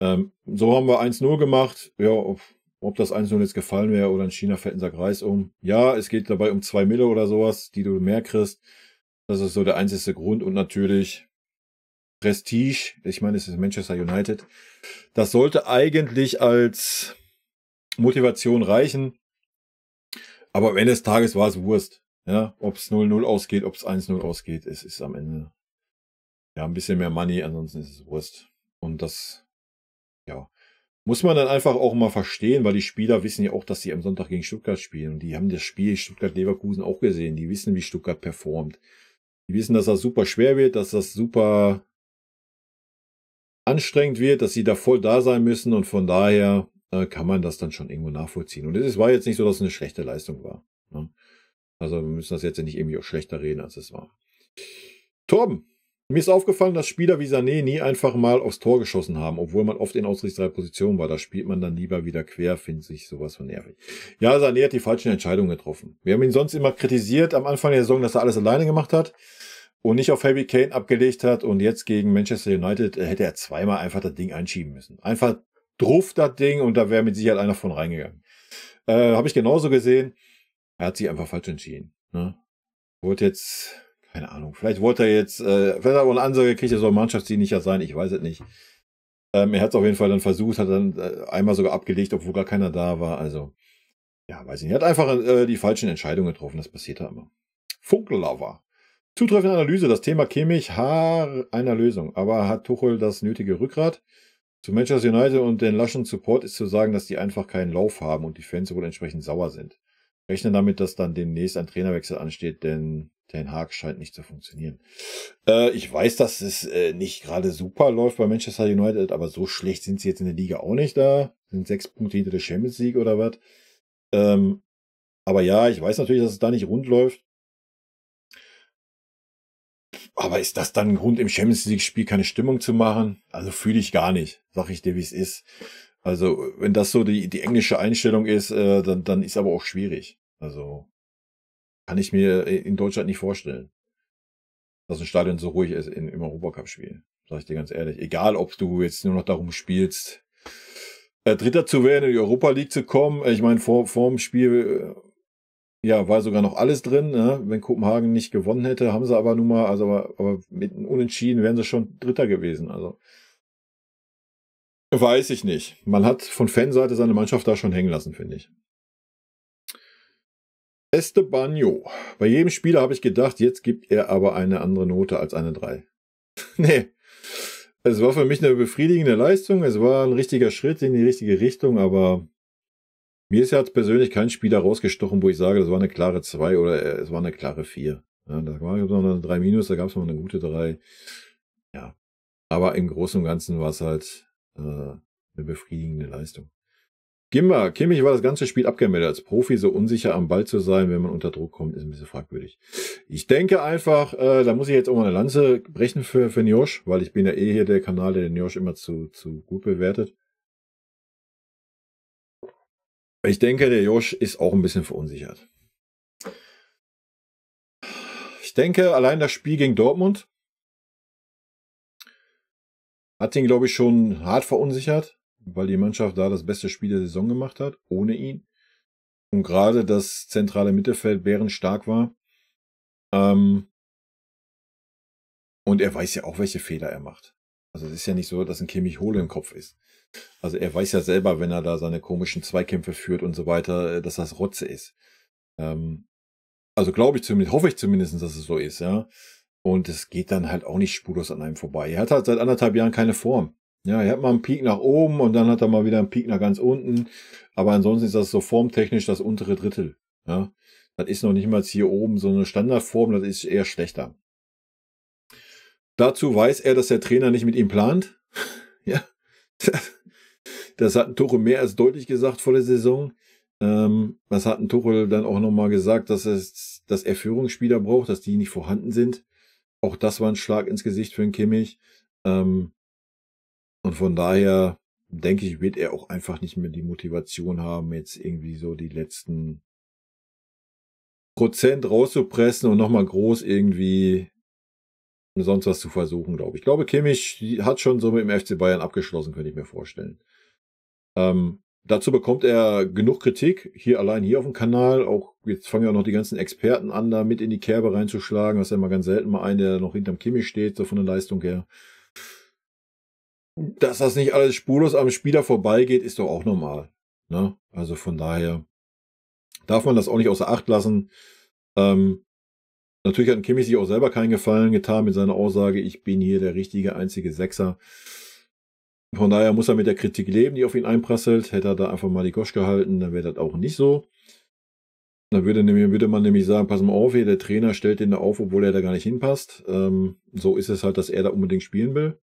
Ähm, so haben wir 1-0 gemacht. Ja, ob, ob das 1-0 jetzt gefallen wäre oder in China fällt Sack Kreis um. Ja, es geht dabei um zwei Mille oder sowas, die du mehr kriegst. Das ist so der einzige Grund und natürlich Prestige. Ich meine, es ist Manchester United. Das sollte eigentlich als Motivation reichen. Aber am Ende des Tages war es Wurst. Ja, ob es 0-0 ausgeht, ob es 1-0 ausgeht, es ist am Ende ja ein bisschen mehr Money, ansonsten ist es Wurst. Und das, ja, muss man dann einfach auch mal verstehen, weil die Spieler wissen ja auch, dass sie am Sonntag gegen Stuttgart spielen. Und die haben das Spiel Stuttgart-Leverkusen auch gesehen. Die wissen, wie Stuttgart performt. Die wissen, dass das super schwer wird, dass das super anstrengend wird, dass sie da voll da sein müssen. Und von daher äh, kann man das dann schon irgendwo nachvollziehen. Und es war jetzt nicht so, dass es eine schlechte Leistung war. Ne? Also wir müssen das jetzt ja nicht irgendwie auch schlechter reden, als es war. Torben, mir ist aufgefallen, dass Spieler wie Sané nie einfach mal aufs Tor geschossen haben, obwohl man oft in ausrichtsreicher Positionen war. Da spielt man dann lieber wieder quer, finde ich sowas von nervig. Ja, Sané hat die falschen Entscheidungen getroffen. Wir haben ihn sonst immer kritisiert am Anfang der Saison, dass er alles alleine gemacht hat und nicht auf Harry Kane abgelegt hat. Und jetzt gegen Manchester United äh, hätte er zweimal einfach das Ding einschieben müssen. Einfach druff das Ding und da wäre mit Sicherheit einer von reingegangen. Äh, Habe ich genauso gesehen. Er hat sich einfach falsch entschieden. Ne? Wollte jetzt, keine Ahnung, vielleicht wollte er jetzt, äh, vielleicht hat er wohl eine Ansage gekriegt, er soll Mannschaftsdienlicher sein, ich weiß es nicht. Ähm, er hat es auf jeden Fall dann versucht, hat dann äh, einmal sogar abgelegt, obwohl gar keiner da war. Also, ja, weiß ich nicht. Er hat einfach äh, die falschen Entscheidungen getroffen, das passiert da immer. Funkelover. Zutreffende Analyse, das Thema Kimmich, Haar einer Lösung. Aber hat Tuchel das nötige Rückgrat? Zu Manchester United und den laschen Support ist zu sagen, dass die einfach keinen Lauf haben und die Fans wohl entsprechend sauer sind rechne damit, dass dann demnächst ein Trainerwechsel ansteht, denn Ten Haag scheint nicht zu funktionieren. Äh, ich weiß, dass es äh, nicht gerade super läuft bei Manchester United, aber so schlecht sind sie jetzt in der Liga auch nicht da. Sind sechs Punkte hinter der Champions League oder was. Ähm, aber ja, ich weiß natürlich, dass es da nicht rund läuft. Aber ist das dann ein Grund, im Champions League-Spiel keine Stimmung zu machen? Also fühle ich gar nicht, sag ich dir, wie es ist. Also, wenn das so die, die englische Einstellung ist, äh, dann, dann ist aber auch schwierig. Also, kann ich mir äh, in Deutschland nicht vorstellen, dass ein Stadion so ruhig ist in, im Europacup-Spiel. Sag ich dir ganz ehrlich. Egal, ob du jetzt nur noch darum spielst, äh, Dritter zu werden, in die Europa League zu kommen. Ich meine, vor, vor dem Spiel, äh, ja, war sogar noch alles drin. Ne? Wenn Kopenhagen nicht gewonnen hätte, haben sie aber nun mal, also, aber, aber mit einem Unentschieden wären sie schon Dritter gewesen. Also, Weiß ich nicht. Man hat von Fanseite seine Mannschaft da schon hängen lassen, finde ich. Estebanio. Bei jedem Spieler habe ich gedacht, jetzt gibt er aber eine andere Note als eine 3. [laughs] nee. Es war für mich eine befriedigende Leistung. Es war ein richtiger Schritt in die richtige Richtung, aber mir ist ja persönlich kein Spieler rausgestochen, wo ich sage, das war eine klare 2 oder äh, es war eine klare 4. Ja, da es noch eine 3 minus, da gab es noch eine gute 3. Ja. Aber im Großen und Ganzen war es halt äh, eine befriedigende Leistung. Gimba, Kimmich war das ganze Spiel abgemeldet. Als Profi so unsicher am Ball zu sein, wenn man unter Druck kommt, ist ein bisschen fragwürdig. Ich denke einfach, äh, da muss ich jetzt auch mal eine Lanze brechen für, für Niosch, weil ich bin ja eh hier der Kanal, der den Niosch immer zu, zu gut bewertet. Ich denke, der Josh ist auch ein bisschen verunsichert. Ich denke, allein das Spiel gegen Dortmund hat ihn, glaube ich, schon hart verunsichert, weil die Mannschaft da das beste Spiel der Saison gemacht hat, ohne ihn. Und gerade das zentrale Mittelfeld während stark war. Ähm und er weiß ja auch, welche Fehler er macht. Also es ist ja nicht so, dass ein Kimmich hohle im Kopf ist. Also er weiß ja selber, wenn er da seine komischen Zweikämpfe führt und so weiter, äh, dass das Rotze ist. Ähm also glaube ich zumindest, hoffe ich zumindest, dass es so ist, ja. Und es geht dann halt auch nicht spurlos an einem vorbei. Er hat halt seit anderthalb Jahren keine Form. Ja, er hat mal einen Peak nach oben und dann hat er mal wieder einen Peak nach ganz unten. Aber ansonsten ist das so formtechnisch das untere Drittel. Ja, das ist noch nicht mal hier oben so eine Standardform, das ist eher schlechter. Dazu weiß er, dass der Trainer nicht mit ihm plant. [laughs] ja, [laughs] das hat ein Tuchel mehr als deutlich gesagt vor der Saison. Ähm, das hat ein Tuchel dann auch nochmal gesagt, dass, es, dass er Führungsspieler braucht, dass die nicht vorhanden sind. Auch das war ein Schlag ins Gesicht für den Kimmich. Ähm, und von daher denke ich, wird er auch einfach nicht mehr die Motivation haben, jetzt irgendwie so die letzten Prozent rauszupressen und nochmal groß irgendwie sonst was zu versuchen, glaube ich. Ich glaube, Kimmich hat schon so mit dem FC Bayern abgeschlossen, könnte ich mir vorstellen. Ähm, Dazu bekommt er genug Kritik, hier allein hier auf dem Kanal. Auch jetzt fangen ja noch die ganzen Experten an, da mit in die Kerbe reinzuschlagen. Das ist ja immer ganz selten mal ein, der noch hinterm Kimi steht, so von der Leistung her. Dass das nicht alles spurlos am Spieler vorbeigeht, ist doch auch normal. Ne? Also von daher darf man das auch nicht außer Acht lassen. Ähm, natürlich hat Kimi sich auch selber keinen Gefallen getan mit seiner Aussage, ich bin hier der richtige einzige Sechser. Von daher muss er mit der Kritik leben, die auf ihn einprasselt. Hätte er da einfach mal die Gosch gehalten, dann wäre das auch nicht so. Dann würde, nämlich, würde man nämlich sagen, pass mal auf, hier, der Trainer stellt den da auf, obwohl er da gar nicht hinpasst. Ähm, so ist es halt, dass er da unbedingt spielen will.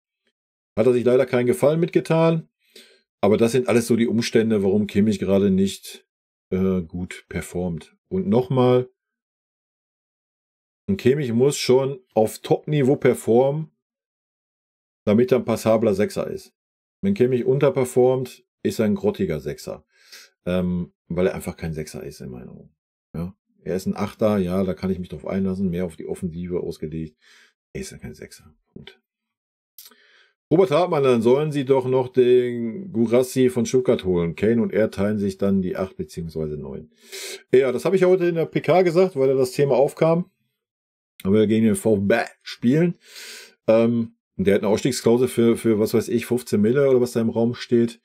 Hat er sich leider keinen Gefallen mitgetan. Aber das sind alles so die Umstände, warum Kimmich gerade nicht äh, gut performt. Und nochmal, ein Kimmich muss schon auf Top-Niveau performen, damit er ein passabler Sechser ist. Wenn Kimmich unterperformt, ist er ein grottiger Sechser. Ähm, weil er einfach kein Sechser ist, in meinen Augen. Ja? Er ist ein Achter, ja, da kann ich mich drauf einlassen, mehr auf die Offensive ausgelegt. Er ist ja kein Sechser. Gut. Robert Hartmann, dann sollen sie doch noch den Gurassi von Stuttgart holen. Kane und er teilen sich dann die 8 bzw. 9. Ja, das habe ich heute in der PK gesagt, weil da das Thema aufkam. Aber wir gehen hier VfB spielen. Ähm, und der hat eine Ausstiegsklausel für, für, was weiß ich, 15 Mille oder was da im Raum steht.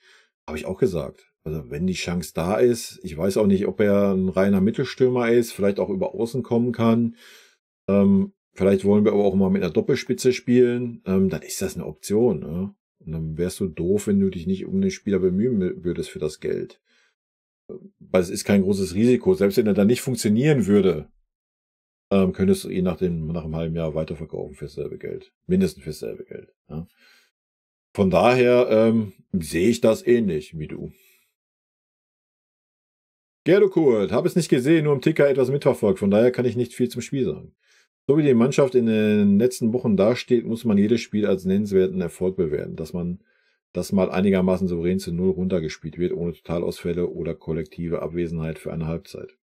Habe ich auch gesagt. Also wenn die Chance da ist, ich weiß auch nicht, ob er ein reiner Mittelstürmer ist, vielleicht auch über Außen kommen kann. Ähm, vielleicht wollen wir aber auch mal mit einer Doppelspitze spielen. Ähm, dann ist das eine Option. Ne? Und dann wärst du doof, wenn du dich nicht um den Spieler bemühen würdest für das Geld. Weil es ist kein großes Risiko. Selbst wenn er dann nicht funktionieren würde, ähm, könntest du ihn nach dem, nach einem halben Jahr weiterverkaufen fürs selbe Geld. Mindestens fürs selbe Geld. Ja. Von daher ähm, sehe ich das ähnlich wie du. Gerdokurt, habe es nicht gesehen, nur im Ticker etwas mitverfolgt, von daher kann ich nicht viel zum Spiel sagen. So wie die Mannschaft in den letzten Wochen dasteht, muss man jedes Spiel als nennenswerten Erfolg bewerten, dass man das mal einigermaßen souverän zu Null runtergespielt wird, ohne Totalausfälle oder kollektive Abwesenheit für eine Halbzeit.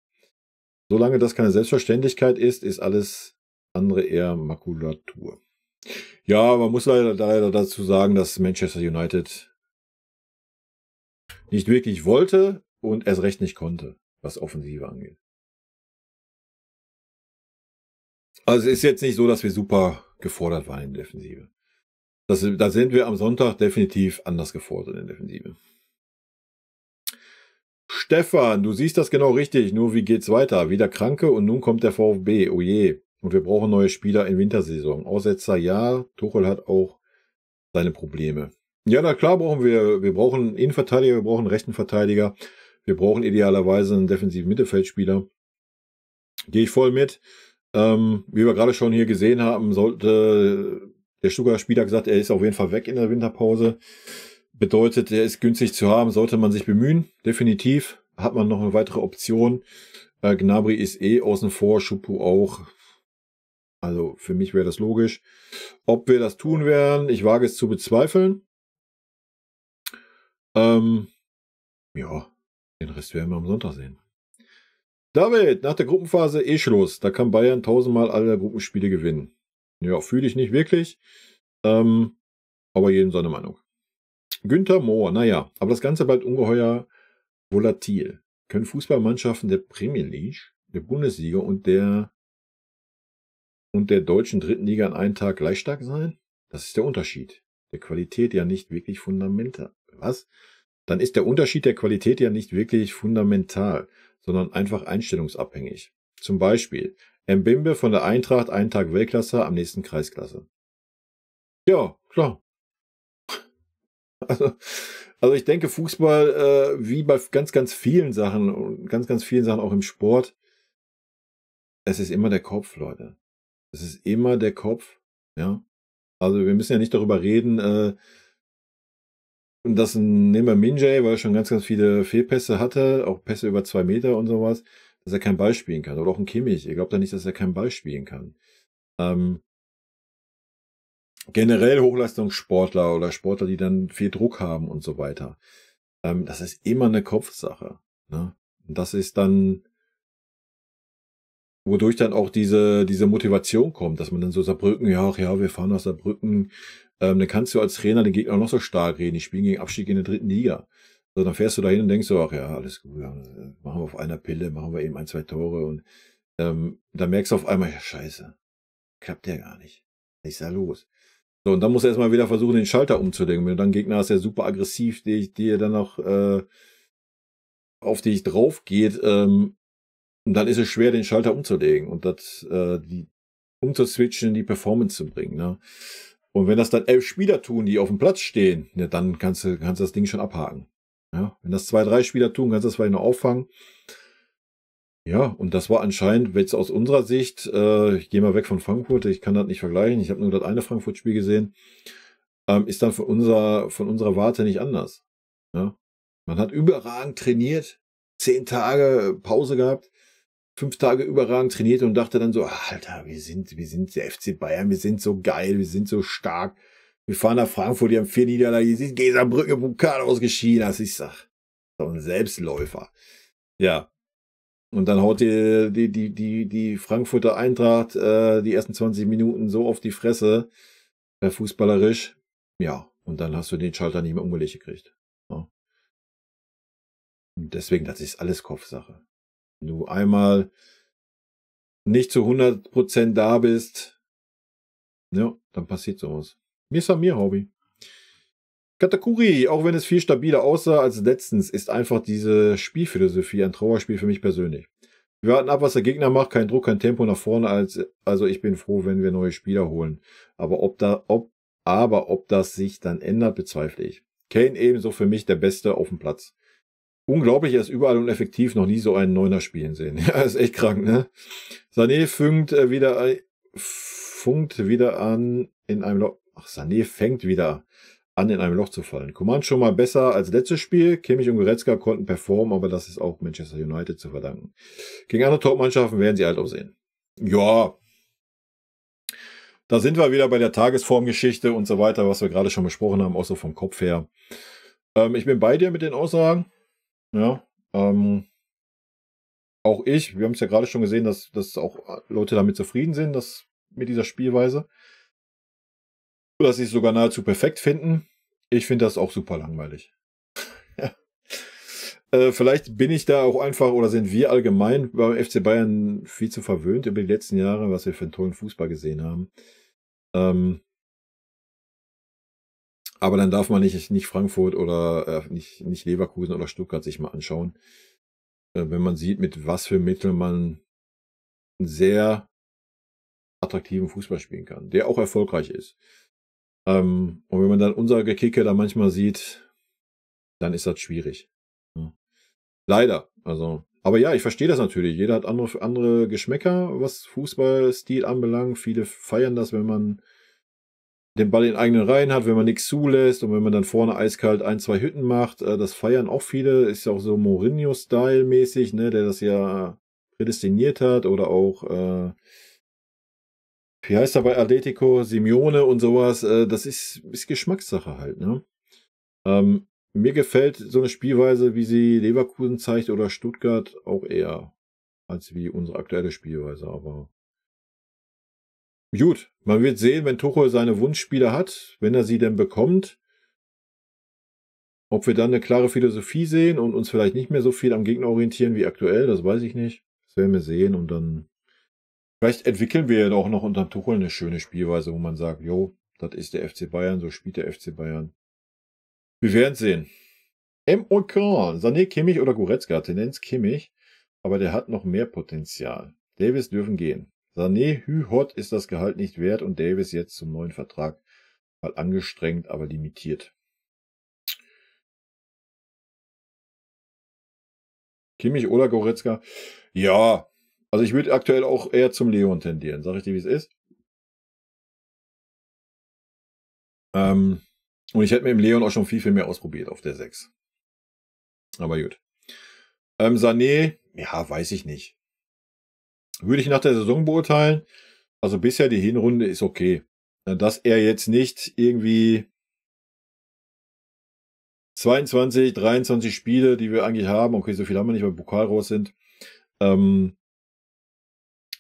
Solange das keine Selbstverständlichkeit ist, ist alles andere eher Makulatur. Ja, man muss leider, leider dazu sagen, dass Manchester United nicht wirklich wollte und erst recht nicht konnte, was Offensive angeht. Also es ist jetzt nicht so, dass wir super gefordert waren in der Defensive. Das, da sind wir am Sonntag definitiv anders gefordert in der Defensive. Stefan, du siehst das genau richtig, nur wie geht's weiter? Wieder Kranke und nun kommt der VfB, oh je. Und wir brauchen neue Spieler in Wintersaison. Aussetzer ja, Tuchel hat auch seine Probleme. Ja, na klar brauchen wir, wir brauchen einen Innenverteidiger, wir brauchen einen rechten Verteidiger, wir brauchen idealerweise einen defensiven Mittelfeldspieler. Gehe ich voll mit. Ähm, wie wir gerade schon hier gesehen haben, sollte der Stuttgarter Spieler gesagt, er ist auf jeden Fall weg in der Winterpause bedeutet, der ist günstig zu haben, sollte man sich bemühen, definitiv. Hat man noch eine weitere Option. Äh, Gnabry ist eh außen vor, Schupu auch. Also für mich wäre das logisch. Ob wir das tun werden, ich wage es zu bezweifeln. Ähm, ja, den Rest werden wir am Sonntag sehen. David, nach der Gruppenphase eh Schluss. Da kann Bayern tausendmal alle Gruppenspiele gewinnen. Ja, fühle ich nicht wirklich. Ähm, aber jedem seine Meinung. Günther Mohr, naja, aber das Ganze bleibt ungeheuer volatil. Können Fußballmannschaften der Premier League, der Bundesliga und der und der deutschen dritten Liga an einem Tag gleich stark sein? Das ist der Unterschied. Der Qualität ja nicht wirklich fundamental. Was? Dann ist der Unterschied der Qualität ja nicht wirklich fundamental, sondern einfach einstellungsabhängig. Zum Beispiel Mbimbe von der Eintracht einen Tag Weltklasse, am nächsten Kreisklasse. Ja, klar, also, also ich denke, Fußball, äh, wie bei ganz, ganz vielen Sachen und ganz, ganz vielen Sachen auch im Sport, es ist immer der Kopf, Leute. Es ist immer der Kopf, ja. Also wir müssen ja nicht darüber reden, äh, dass ein Neymar Minjay, weil er schon ganz, ganz viele Fehlpässe hatte, auch Pässe über zwei Meter und sowas, dass er kein Ball spielen kann. Oder auch ein Kimmich. Ihr glaubt ja nicht, dass er kein Ball spielen kann. Ähm, generell Hochleistungssportler oder Sportler, die dann viel Druck haben und so weiter. Ähm, das ist immer eine Kopfsache. Ne? Und das ist dann, wodurch dann auch diese, diese Motivation kommt, dass man dann so Saarbrücken, ja, ach ja, wir fahren aus Saarbrücken, ähm, dann kannst du als Trainer den Gegner noch so stark reden, Ich spiele gegen Abstieg in der dritten Liga. So, dann fährst du dahin und denkst so, ach ja, alles gut, ja, machen wir auf einer Pille, machen wir eben ein, zwei Tore und ähm, da merkst du auf einmal, ja, scheiße, klappt ja gar nicht. Was ist da los? So, und dann musst du erstmal wieder versuchen, den Schalter umzulegen. Wenn du dann Gegner hast, der super aggressiv, die, dir dann noch äh, auf dich drauf geht, ähm, dann ist es schwer, den Schalter umzulegen und das äh, die, umzuswitchen, die Performance zu bringen. Ne? Und wenn das dann elf Spieler tun, die auf dem Platz stehen, ja, dann kannst du kannst das Ding schon abhaken. Ja? Wenn das zwei, drei Spieler tun, kannst du das vielleicht noch auffangen. Ja, und das war anscheinend jetzt aus unserer Sicht, äh, ich gehe mal weg von Frankfurt, ich kann das nicht vergleichen, ich habe nur das eine Frankfurt-Spiel gesehen, ähm, ist dann von unserer, von unserer Warte nicht anders. Ja? Man hat überragend trainiert, zehn Tage Pause gehabt, fünf Tage überragend trainiert und dachte dann so, Alter, wir sind, wir sind der FC Bayern, wir sind so geil, wir sind so stark. Wir fahren nach Frankfurt, die haben vier Niederlage, die sind Geserbrücke, Pokal ausgeschieden, das also ist, doch ein Selbstläufer. Ja, und dann haut die, die, die, die, die Frankfurter Eintracht äh, die ersten 20 Minuten so auf die Fresse, äh, fußballerisch. Ja, und dann hast du den Schalter nicht mehr umgelegt gekriegt. Ja. Deswegen, das ist alles Kopfsache. Wenn du einmal nicht zu 100% da bist, ja, ne, dann passiert sowas. Mir ist an mir Hobby. Katakuri, auch wenn es viel stabiler aussah als letztens, ist einfach diese Spielphilosophie ein Trauerspiel für mich persönlich. Wir warten ab, was der Gegner macht, kein Druck, kein Tempo nach vorne, als, also ich bin froh, wenn wir neue Spieler holen. Aber ob da, ob, aber ob das sich dann ändert, bezweifle ich. Kane ebenso für mich der Beste auf dem Platz. Unglaublich, er ist überall und effektiv noch nie so einen Neuner spielen sehen. [laughs] Ja, ist echt krank, ne? Sané fängt äh, wieder, äh, funkt wieder an in einem, Lo Ach, Sané fängt wieder an, in einem Loch zu fallen. Command schon mal besser als letztes Spiel. Kimmich und Goretzka konnten performen, aber das ist auch Manchester United zu verdanken. Gegen andere Top-Mannschaften werden sie alt aussehen. Ja. Da sind wir wieder bei der Tagesformgeschichte und so weiter, was wir gerade schon besprochen haben, auch so vom Kopf her. Ähm, ich bin bei dir mit den Aussagen. Ja. Ähm, auch ich, wir haben es ja gerade schon gesehen, dass, dass auch Leute damit zufrieden sind, dass mit dieser Spielweise dass sie es sogar nahezu perfekt finden. Ich finde das auch super langweilig. [laughs] ja. äh, vielleicht bin ich da auch einfach oder sind wir allgemein beim FC Bayern viel zu verwöhnt über die letzten Jahre, was wir für einen tollen Fußball gesehen haben. Ähm, aber dann darf man nicht, nicht Frankfurt oder äh, nicht, nicht Leverkusen oder Stuttgart sich mal anschauen. Äh, wenn man sieht, mit was für Mitteln man einen sehr attraktiven Fußball spielen kann, der auch erfolgreich ist. Ähm, und wenn man dann unser Gekicke da manchmal sieht, dann ist das schwierig. Ja. Leider. Also, aber ja, ich verstehe das natürlich. Jeder hat andere, andere Geschmäcker, was Fußballstil anbelangt. Viele feiern das, wenn man den Ball in eigenen Reihen hat, wenn man nichts zulässt und wenn man dann vorne eiskalt ein, zwei Hütten macht. Äh, das feiern auch viele. Ist ja auch so Mourinho-Style mäßig, ne, der das ja prädestiniert hat oder auch äh, wie heißt er bei Atletico, Simeone und sowas, äh, das ist, ist Geschmackssache halt. Ne? Ähm, mir gefällt so eine Spielweise, wie sie Leverkusen zeigt oder Stuttgart auch eher als wie unsere aktuelle Spielweise. Aber gut, man wird sehen, wenn Tuchel seine Wunschspieler hat, wenn er sie denn bekommt, ob wir dann eine klare Philosophie sehen und uns vielleicht nicht mehr so viel am Gegner orientieren wie aktuell, das weiß ich nicht. Das werden wir sehen und dann Vielleicht entwickeln wir ja auch noch unter Tuchel eine schöne Spielweise, wo man sagt, jo, das ist der FC Bayern, so spielt der FC Bayern. Wir werden sehen. M. und Sané Kimmich oder Goretzka, Tendenz Kimmich, aber der hat noch mehr Potenzial. Davis dürfen gehen. Sané hü Hühot ist das Gehalt nicht wert und Davis jetzt zum neuen Vertrag mal angestrengt, aber limitiert. Kimmich oder Goretzka? Ja, also ich würde aktuell auch eher zum Leon tendieren, sag ich dir, wie es ist. Ähm, und ich hätte mir im Leon auch schon viel, viel mehr ausprobiert auf der 6. Aber gut. Ähm, Sané, ja, weiß ich nicht. Würde ich nach der Saison beurteilen. Also bisher die Hinrunde ist okay. Äh, dass er jetzt nicht irgendwie 22, 23 Spiele, die wir eigentlich haben, okay, so viel haben wir nicht, weil Pokal raus sind, ähm,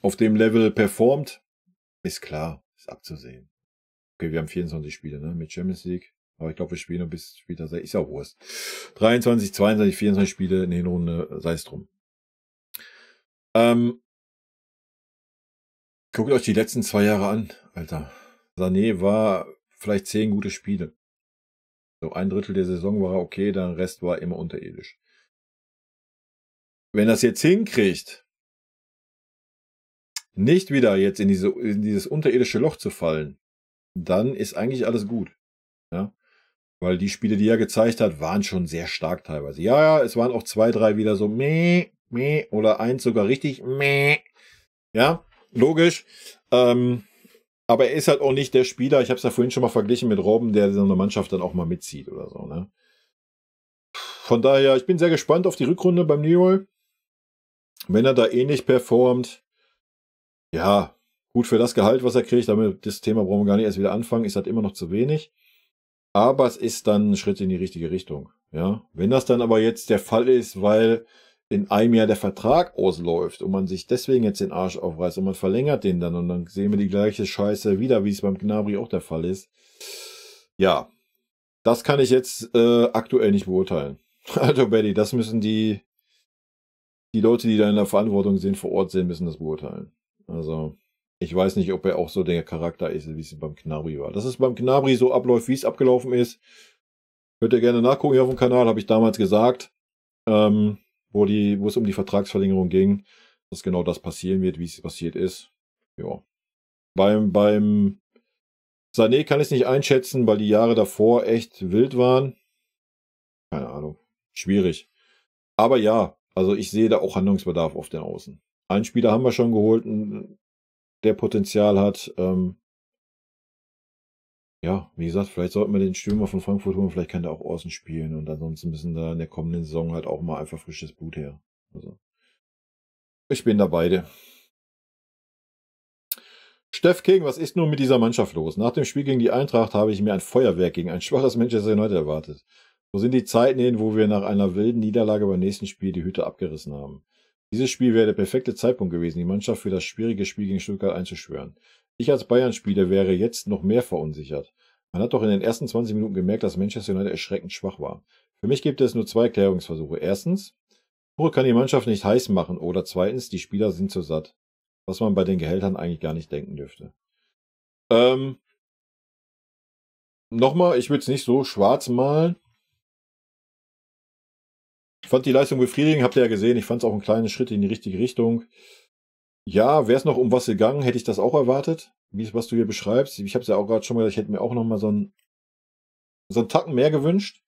auf dem Level performt, ist klar, ist abzusehen. Okay, wir haben 24 Spiele, ne, mit Champions League. Aber ich glaube, wir spielen noch bis später, ist ja Wurst. 23, 22, 24 Spiele in der Hinrunde, sei es drum. Ähm, guckt euch die letzten zwei Jahre an, Alter. Sané war vielleicht zehn gute Spiele. So ein Drittel der Saison war okay, der Rest war immer unterirdisch. Wenn das jetzt hinkriegt, nicht wieder jetzt in, diese, in dieses unterirdische Loch zu fallen, dann ist eigentlich alles gut. Ja? Weil die Spiele, die er gezeigt hat, waren schon sehr stark teilweise. Ja, ja, es waren auch zwei, drei wieder so meh, meh oder eins sogar richtig meh. Ja, logisch. Ähm, aber er ist halt auch nicht der Spieler, ich habe es ja vorhin schon mal verglichen mit Robben, der so eine Mannschaft dann auch mal mitzieht oder so. Ne? Von daher, ich bin sehr gespannt auf die Rückrunde beim Newell. Wenn er da ähnlich eh performt, ja, gut für das Gehalt, was er kriegt, damit das Thema brauchen wir gar nicht erst wieder anfangen, ist halt immer noch zu wenig. Aber es ist dann ein Schritt in die richtige Richtung. Ja, wenn das dann aber jetzt der Fall ist, weil in einem Jahr der Vertrag ausläuft und man sich deswegen jetzt den Arsch aufreißt und man verlängert den dann und dann sehen wir die gleiche Scheiße wieder, wie es beim Gnabri auch der Fall ist. Ja, das kann ich jetzt äh, aktuell nicht beurteilen. [laughs] Also Betty, das müssen die, die Leute, die da in der Verantwortung sind, vor Ort sind, müssen das beurteilen. Also, ich weiß nicht, ob er auch so der Charakter ist, wie es beim Knabri war. Dass es beim Knabri so abläuft, wie es abgelaufen ist, könnt ihr gerne nachgucken hier auf dem Kanal, habe ich damals gesagt, ähm, wo, die, wo es um die Vertragsverlängerung ging, dass genau das passieren wird, wie es passiert ist. Ja. Beim, beim Sané kann ich es nicht einschätzen, weil die Jahre davor echt wild waren. Keine Ahnung. Schwierig. Aber ja, also ich sehe da auch Handlungsbedarf auf den Außen einen Spieler haben wir schon geholt, der Potenzial hat. Ähm, ja, wie gesagt, vielleicht sollten wir den Stürmer von Frankfurt holen, vielleicht kann der auch außen spielen und ansonsten müssen da in der kommenden Saison halt auch mal einfach frisches Blut her. Also, ich bin da beide. Steff King, was ist nun mit dieser Mannschaft los? Nach dem Spiel gegen die Eintracht habe ich mir ein Feuerwerk gegen ein schwaches Manchester United erwartet. Wo sind die Zeiten hin, wo wir nach einer wilden Niederlage beim nächsten Spiel die Hütte abgerissen haben? Dieses Spiel wäre der perfekte Zeitpunkt gewesen, die Mannschaft für das schwierige Spiel gegen Stuttgart einzuschwören. Ich als Bayern-Spieler wäre jetzt noch mehr verunsichert. Man hat doch in den ersten 20 Minuten gemerkt, dass Manchester United erschreckend schwach war. Für mich gibt es nur zwei Klärungsversuche. Erstens, Tuchel kann die Mannschaft nicht heiß machen oder zweitens, die Spieler sind zu satt. Was man bei den Gehältern eigentlich gar nicht denken dürfte. Ähm, Nochmal, ich will es nicht so schwarz malen. Ich fand die Leistung befriedigend, habt ihr ja gesehen. Ich fand es auch einen kleinen Schritt in die richtige Richtung. Ja, wäre es noch um was gegangen, hätte ich das auch erwartet, wie es, was du hier beschreibst. Ich habe es ja auch gerade schon mal gesagt, ich hätte mir auch noch mal so einen, so einen Tacken mehr gewünscht.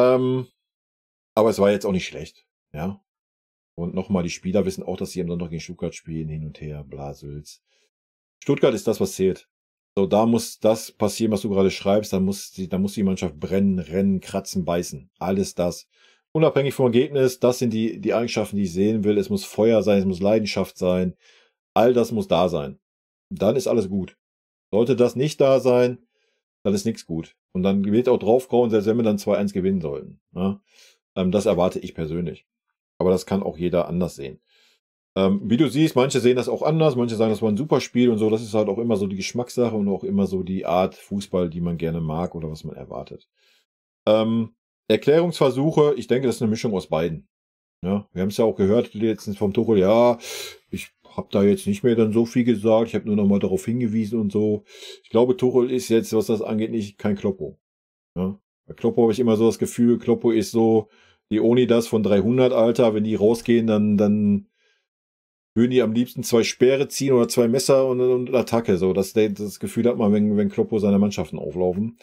Ähm, aber es war jetzt auch nicht schlecht, ja. Und nochmal, die Spieler wissen auch, dass sie am Sonntag gegen Stuttgart spielen, hin und her, Blasels. Stuttgart ist das, was zählt. So, da muss das passieren, was du gerade schreibst. Da muss, die, da muss die Mannschaft brennen, rennen, kratzen, beißen. Alles das unabhängig vom Ergebnis, das sind die, die Eigenschaften, die ich sehen will. Es muss Feuer sein, es muss Leidenschaft sein. All das muss da sein. Dann ist alles gut. Sollte das nicht da sein, dann ist nichts gut. Und dann wird auch draufkauen, selbst wenn wir dann 2-1 gewinnen sollten. Ja? Ne? Ähm, das erwarte ich persönlich. Aber das kann auch jeder anders sehen. Ähm, wie du siehst, manche sehen das auch anders, manche sagen, das war ein super Spiel und so. Das ist halt auch immer so die Geschmackssache und auch immer so die Art Fußball, die man gerne mag oder was man erwartet. Ähm, Erklärungsversuche, ich denke, das ist eine Mischung aus beiden. Ja, wir haben es ja auch gehört letztens vom Tuchel, ja, ich habe da jetzt nicht mehr dann so viel gesagt, ich habe nur noch mal darauf hingewiesen und so. Ich glaube, Tuchel ist jetzt, was das angeht, nicht kein Kloppo. Ja, bei Kloppo habe ich immer so das Gefühl, Kloppo ist so die Oni das von 300, Alter, wenn die rausgehen, dann, dann würden die am liebsten zwei Speere ziehen oder zwei Messer und, und Attacke, so. Das, das Gefühl hat man, wenn, wenn Kloppo seine Mannschaften auflaufen.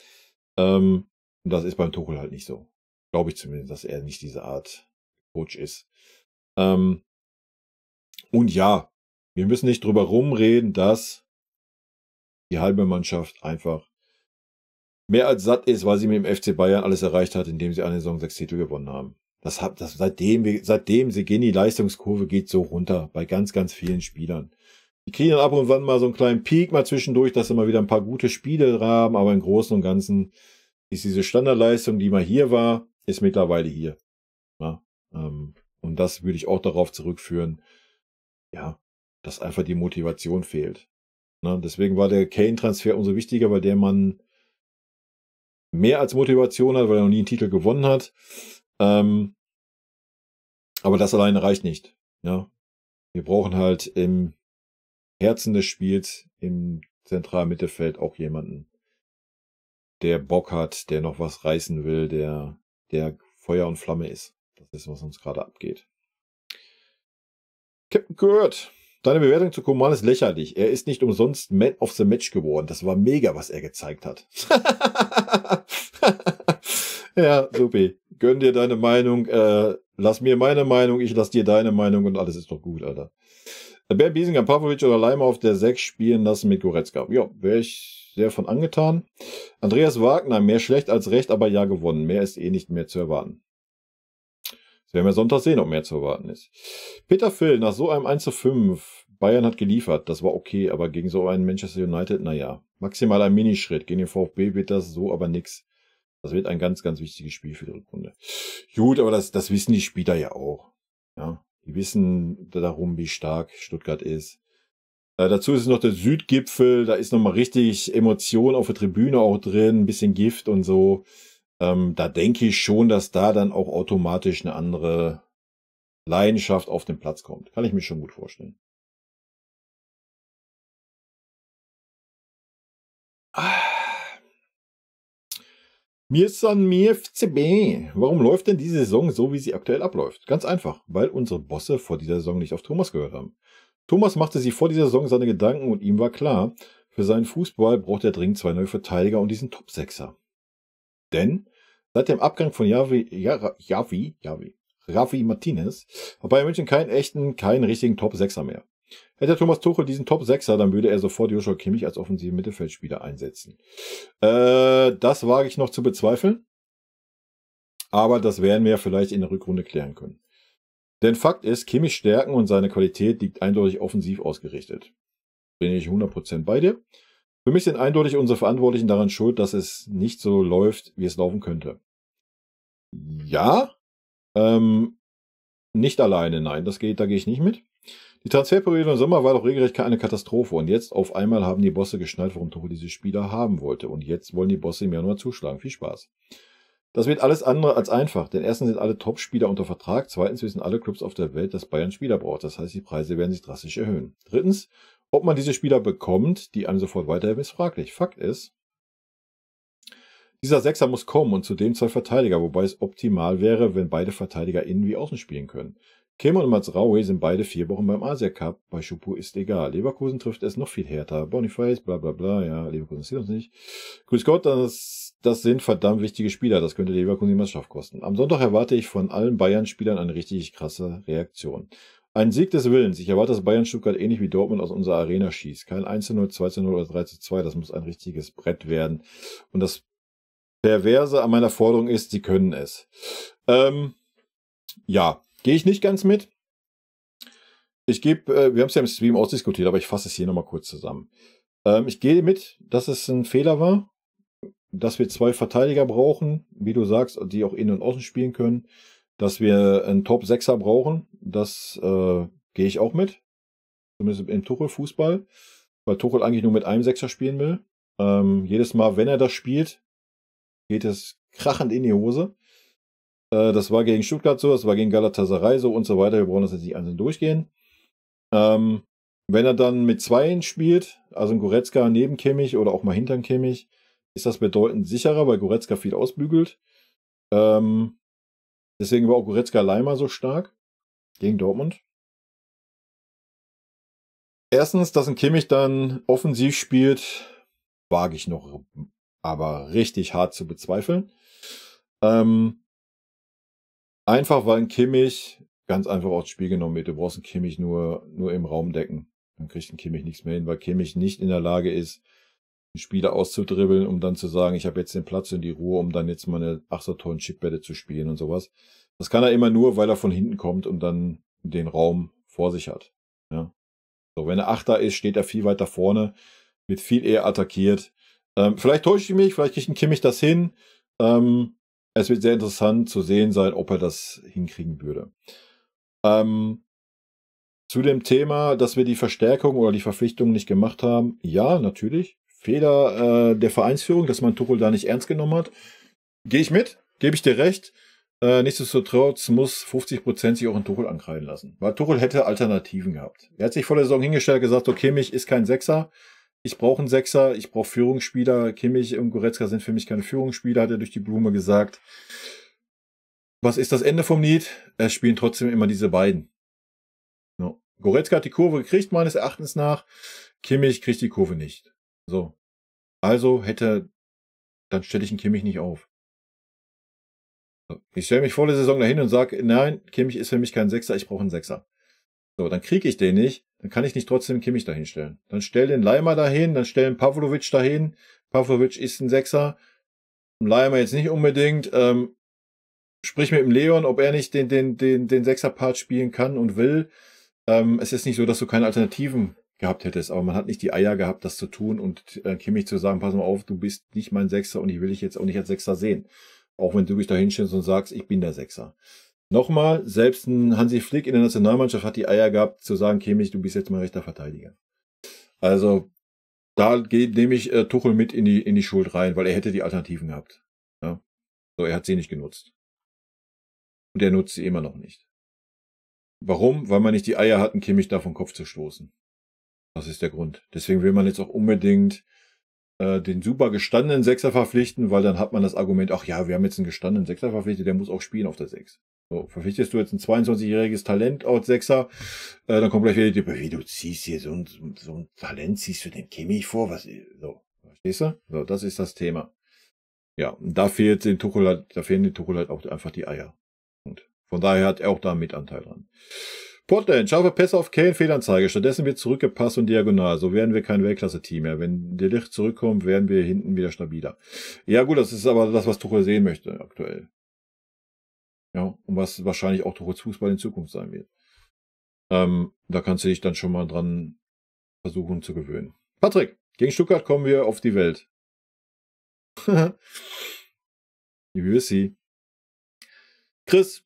Ähm, und das ist beim Tuchel halt nicht so glaube ich zumindest, dass er nicht diese Art Coach ist. Ähm, und ja, wir müssen nicht drüber rumreden, dass die halbe Mannschaft einfach mehr als satt ist, weil sie mit dem FC Bayern alles erreicht hat, indem sie eine Saison sechs Titel gewonnen haben. Das hat, das, seitdem, seitdem sie gehen, die Leistungskurve geht so runter bei ganz, ganz vielen Spielern. Die kriegen dann ab und wann mal so einen kleinen Peak mal zwischendurch, dass sie mal wieder ein paar gute Spiele haben, aber im Großen und Ganzen ist diese Standardleistung, die mal hier war, ist mittlerweile hier. Ja, ähm, und das würde ich auch darauf zurückführen, ja, dass einfach die Motivation fehlt. Ne? Deswegen war der Kane-Transfer umso wichtiger, weil der Mann mehr als Motivation hat, weil er noch nie einen Titel gewonnen hat. Ähm, aber das alleine reicht nicht. Ja? Wir brauchen halt im Herzen des Spiels, im zentralen Mittelfeld auch jemanden, der Bock hat, der noch was reißen will, der der Feuer und Flamme ist. Das ist, was uns gerade abgeht. Captain Kurt, deine Bewertung zu Koman ist lächerlich. Er ist nicht umsonst Man of the Match geworden. Das war mega, was er gezeigt hat. [laughs] ja, Supi, gönn dir deine Meinung. Äh, lass mir meine Meinung, ich lass dir deine Meinung und alles ist doch gut, Alter. Äh, Bär Biesinger, Pavlovic oder Leimer auf der 6 spielen lassen mit Goretzka. Ja, wäre ich sehr von angetan. Andreas Wagner, mehr schlecht als recht, aber ja gewonnen. Mehr ist eh nicht mehr zu erwarten. Das werden wir Sonntag sehen, ob mehr zu erwarten ist. Peter Phil, nach so einem 1 zu 5, Bayern hat geliefert, das war okay, aber gegen so einen Manchester United, naja. Maximal ein Minischritt, gegen den VfB wird das so aber nix. Das wird ein ganz, ganz wichtiges Spiel für die Rückrunde. Gut, aber das, das wissen die Spieler ja auch. Ja, die wissen darum, wie stark Stuttgart ist. Äh, dazu ist noch der Südgipfel, da ist nochmal richtig Emotion auf der Tribüne auch drin, ein bisschen Gift und so. Ähm, da denke ich schon, dass da dann auch automatisch eine andere Leidenschaft auf den Platz kommt. Kann ich mir schon gut vorstellen. Ah. Mir san mir FCB. Warum läuft denn diese Saison so, wie sie aktuell abläuft? Ganz einfach, weil unsere Bosse vor dieser Saison nicht auf Thomas gehört haben. Thomas machte sich vor dieser Saison seine Gedanken und ihm war klar, für seinen Fußball braucht er dringend zwei neue Verteidiger und diesen Top-Sechser. Denn seit dem Abgang von Javi, Javi, Javi, Rafi Martinez hat Bayern München keinen echten, keinen richtigen Top-Sechser mehr. Hätte Thomas Tuchel diesen Top-Sechser, dann würde er sofort Joshua Kimmich als offensiven Mittelfeldspieler einsetzen. Äh, das wage ich noch zu bezweifeln. Aber das werden wir vielleicht in der Rückrunde klären können. Denn Fakt ist, Kimmichs Stärken und seine Qualität liegt eindeutig offensiv ausgerichtet. Bin ich 100% bei dir. Für mich sind eindeutig unsere Verantwortlichen daran schuld, dass es nicht so läuft, wie es laufen könnte. Ja, ähm, nicht alleine, nein, das geht, da gehe ich nicht mit. Die Transferperiode im Sommer war doch regelrecht keine Katastrophe und jetzt auf einmal haben die Bosse geschnallt, warum Tuchel diese Spieler haben wollte und jetzt wollen die Bosse im Januar zuschlagen. Viel Spaß. Das wird alles andere als einfach, denn erstens sind alle Top-Spieler unter Vertrag, zweitens wissen alle Clubs auf der Welt, dass Bayern Spieler braucht, das heißt, die Preise werden sich drastisch erhöhen. Drittens, ob man diese Spieler bekommt, die einem sofort weiterhelfen, ist fraglich. Fakt ist, dieser Sechser muss kommen und zudem zwei Verteidiger, wobei es optimal wäre, wenn beide Verteidiger innen wie außen spielen können. Kim und Mazraoui sind beide vier Wochen beim Asia Cup, bei Schupu ist egal. Leverkusen trifft es noch viel härter. Boniface, bla bla bla, ja, Leverkusen sieht uns nicht. Grüß Gott, das das sind verdammt wichtige Spieler. Das könnte Leverkusen die Meisterschaft kosten. Am Sonntag erwarte ich von allen Bayern-Spielern eine richtig krasse Reaktion. Ein Sieg des Willens. Ich erwarte, dass Bayern Stuttgart ähnlich wie Dortmund aus unserer Arena schießt. Kein 1-0, 2-0 oder 3-2. Das muss ein richtiges Brett werden. Und das Perverse an meiner Forderung ist, sie können es. Ähm, ja, gehe ich nicht ganz mit. Ich gebe, äh, wir haben es ja im Stream ausdiskutiert, aber ich fasse es hier nochmal kurz zusammen. Ähm, ich gehe mit, dass es ein Fehler war dass wir zwei Verteidiger brauchen, wie du sagst, die auch innen und außen spielen können, dass wir einen Top-Sechser brauchen, das äh, gehe ich auch mit. Zumindest im Tuchel-Fußball, weil Tuchel eigentlich nur mit einem Sechser spielen will. Ähm, jedes Mal, wenn er das spielt, geht es krachend in die Hose. Äh, das war gegen Stuttgart so, das war gegen Galatasaray so und so weiter. Wir brauchen das jetzt nicht einzeln durchgehen. Ähm, wenn er dann mit Zweien spielt, also ein Goretzka neben Kimmich oder auch mal hinter Kimmich, ist das bedeutend sicherer, weil Goretzka viel ausbügelt. Ähm, deswegen war auch Goretzka Leimer so stark gegen Dortmund. Erstens, dass ein Kimmich dann offensiv spielt, wage ich noch, aber richtig hart zu bezweifeln. Ähm, einfach, weil ein Kimmich ganz einfach aufs Spiel genommen wird. Du brauchst einen Kimmich nur, nur im Raum decken. Dann kriegt ein Kimmich nichts mehr hin, weil Kimmich nicht in der Lage ist, Spieler auszudribbeln, um dann zu sagen, ich habe jetzt den Platz und die Ruhe, um dann jetzt meine ach so tollen Chipbälle zu spielen und sowas. Das kann er immer nur, weil er von hinten kommt und dann den Raum vor sich hat. Ja. So, wenn er Achter ist, steht er viel weiter vorne, wird viel eher attackiert. Ähm, vielleicht täusche ich mich, vielleicht kriegt ich Kimmich das hin. Ähm, es wird sehr interessant zu sehen sein, ob er das hinkriegen würde. Ähm, zu dem Thema, dass wir die Verstärkung oder die Verpflichtung nicht gemacht haben. Ja, natürlich. Fehler äh, der Vereinsführung, dass man Tuchel da nicht ernst genommen hat. Gehe ich mit, gebe ich dir recht. Äh, nichtsdestotrotz muss 50 Prozent sich auch in Tuchel ankreiden lassen. Weil Tuchel hätte Alternativen gehabt. Er hat sich vor der Saison hingestellt gesagt, okay, mich ist kein Sechser. Ich brauche einen Sechser, ich brauche Führungsspieler. Kimmich und Goretzka sind für mich keine Führungsspieler, hat er durch die Blume gesagt. Was ist das Ende vom Lied? Es spielen trotzdem immer diese beiden. No. Goretzka hat die Kurve gekriegt, meines Erachtens nach. Kimmich kriegt die Kurve nicht. So. Also hätte, dann stelle ich einen Kimmich nicht auf. Ich stelle mich vor der Saison dahin und sage, nein, Kimmich ist für mich kein Sechser, ich brauche einen Sechser. So, dann kriege ich den nicht, dann kann ich nicht trotzdem Kimmich dahin stellen. Dann stell den Leimer dahin, dann stellen Pavlovic dahin. Pavlovic ist ein Sechser, Leimer jetzt nicht unbedingt. Ähm, sprich mit dem Leon, ob er nicht den, den, den, den Sechser-Part spielen kann und will. Ähm, es ist nicht so, dass du keine Alternativen gehabt hättest. Aber man hat nicht die Eier gehabt, das zu tun und äh, Kimmich zu sagen, pass mal auf, du bist nicht mein Sechser und ich will dich jetzt auch nicht als Sechser sehen. Auch wenn du dich da hinstellst und sagst, ich bin der Sechser. Nochmal, selbst ein Hansi Flick in der Nationalmannschaft hat die Eier gehabt, zu sagen, Kimmich, du bist jetzt mein rechter Verteidiger. Also, da nehme ich äh, Tuchel mit in die, in die Schuld rein, weil er hätte die Alternativen gehabt. Ja? So, er hat sie nicht genutzt. Und er nutzt sie immer noch nicht. Warum? Weil man nicht die Eier hat, hatten, Kimmich da vom Kopf zu stoßen. Das ist der Grund. Deswegen will man jetzt auch unbedingt äh, den super gestandenen Sechser verpflichten, weil dann hat man das Argument, ach ja, wir haben jetzt einen gestandenen Sechser verpflichtet, der muss auch spielen auf der Sechs. So, verpflichtest du jetzt ein 22-jähriges Talent aus Sechser, äh, dann kommt gleich wieder die wie du ziehst hier so ein, so ein Talent, ziehst du den Kimmich vor, was, so, verstehst du? So, das ist das Thema. Ja, und da fehlt den Tuchel halt, da fehlen den Tuchel halt auch einfach die Eier. Und von daher hat er auch da einen Mitanteil dran. Portland, scharfe Pässe auf Kane, Fehlanzeige. Stattdessen wird zurückgepasst und diagonal. So werden wir kein Weltklasse-Team mehr. Wenn der Licht zurückkommt, werden wir hinten wieder stabiler. Ja gut, das ist aber das, was Tuchel sehen möchte aktuell. Ja, und was wahrscheinlich auch Tuchels Fußball in Zukunft sein wird. Ähm, da kannst du dich dann schon mal dran versuchen zu gewöhnen. Patrick, gegen Stuttgart kommen wir auf die Welt. Wie will see. Chris,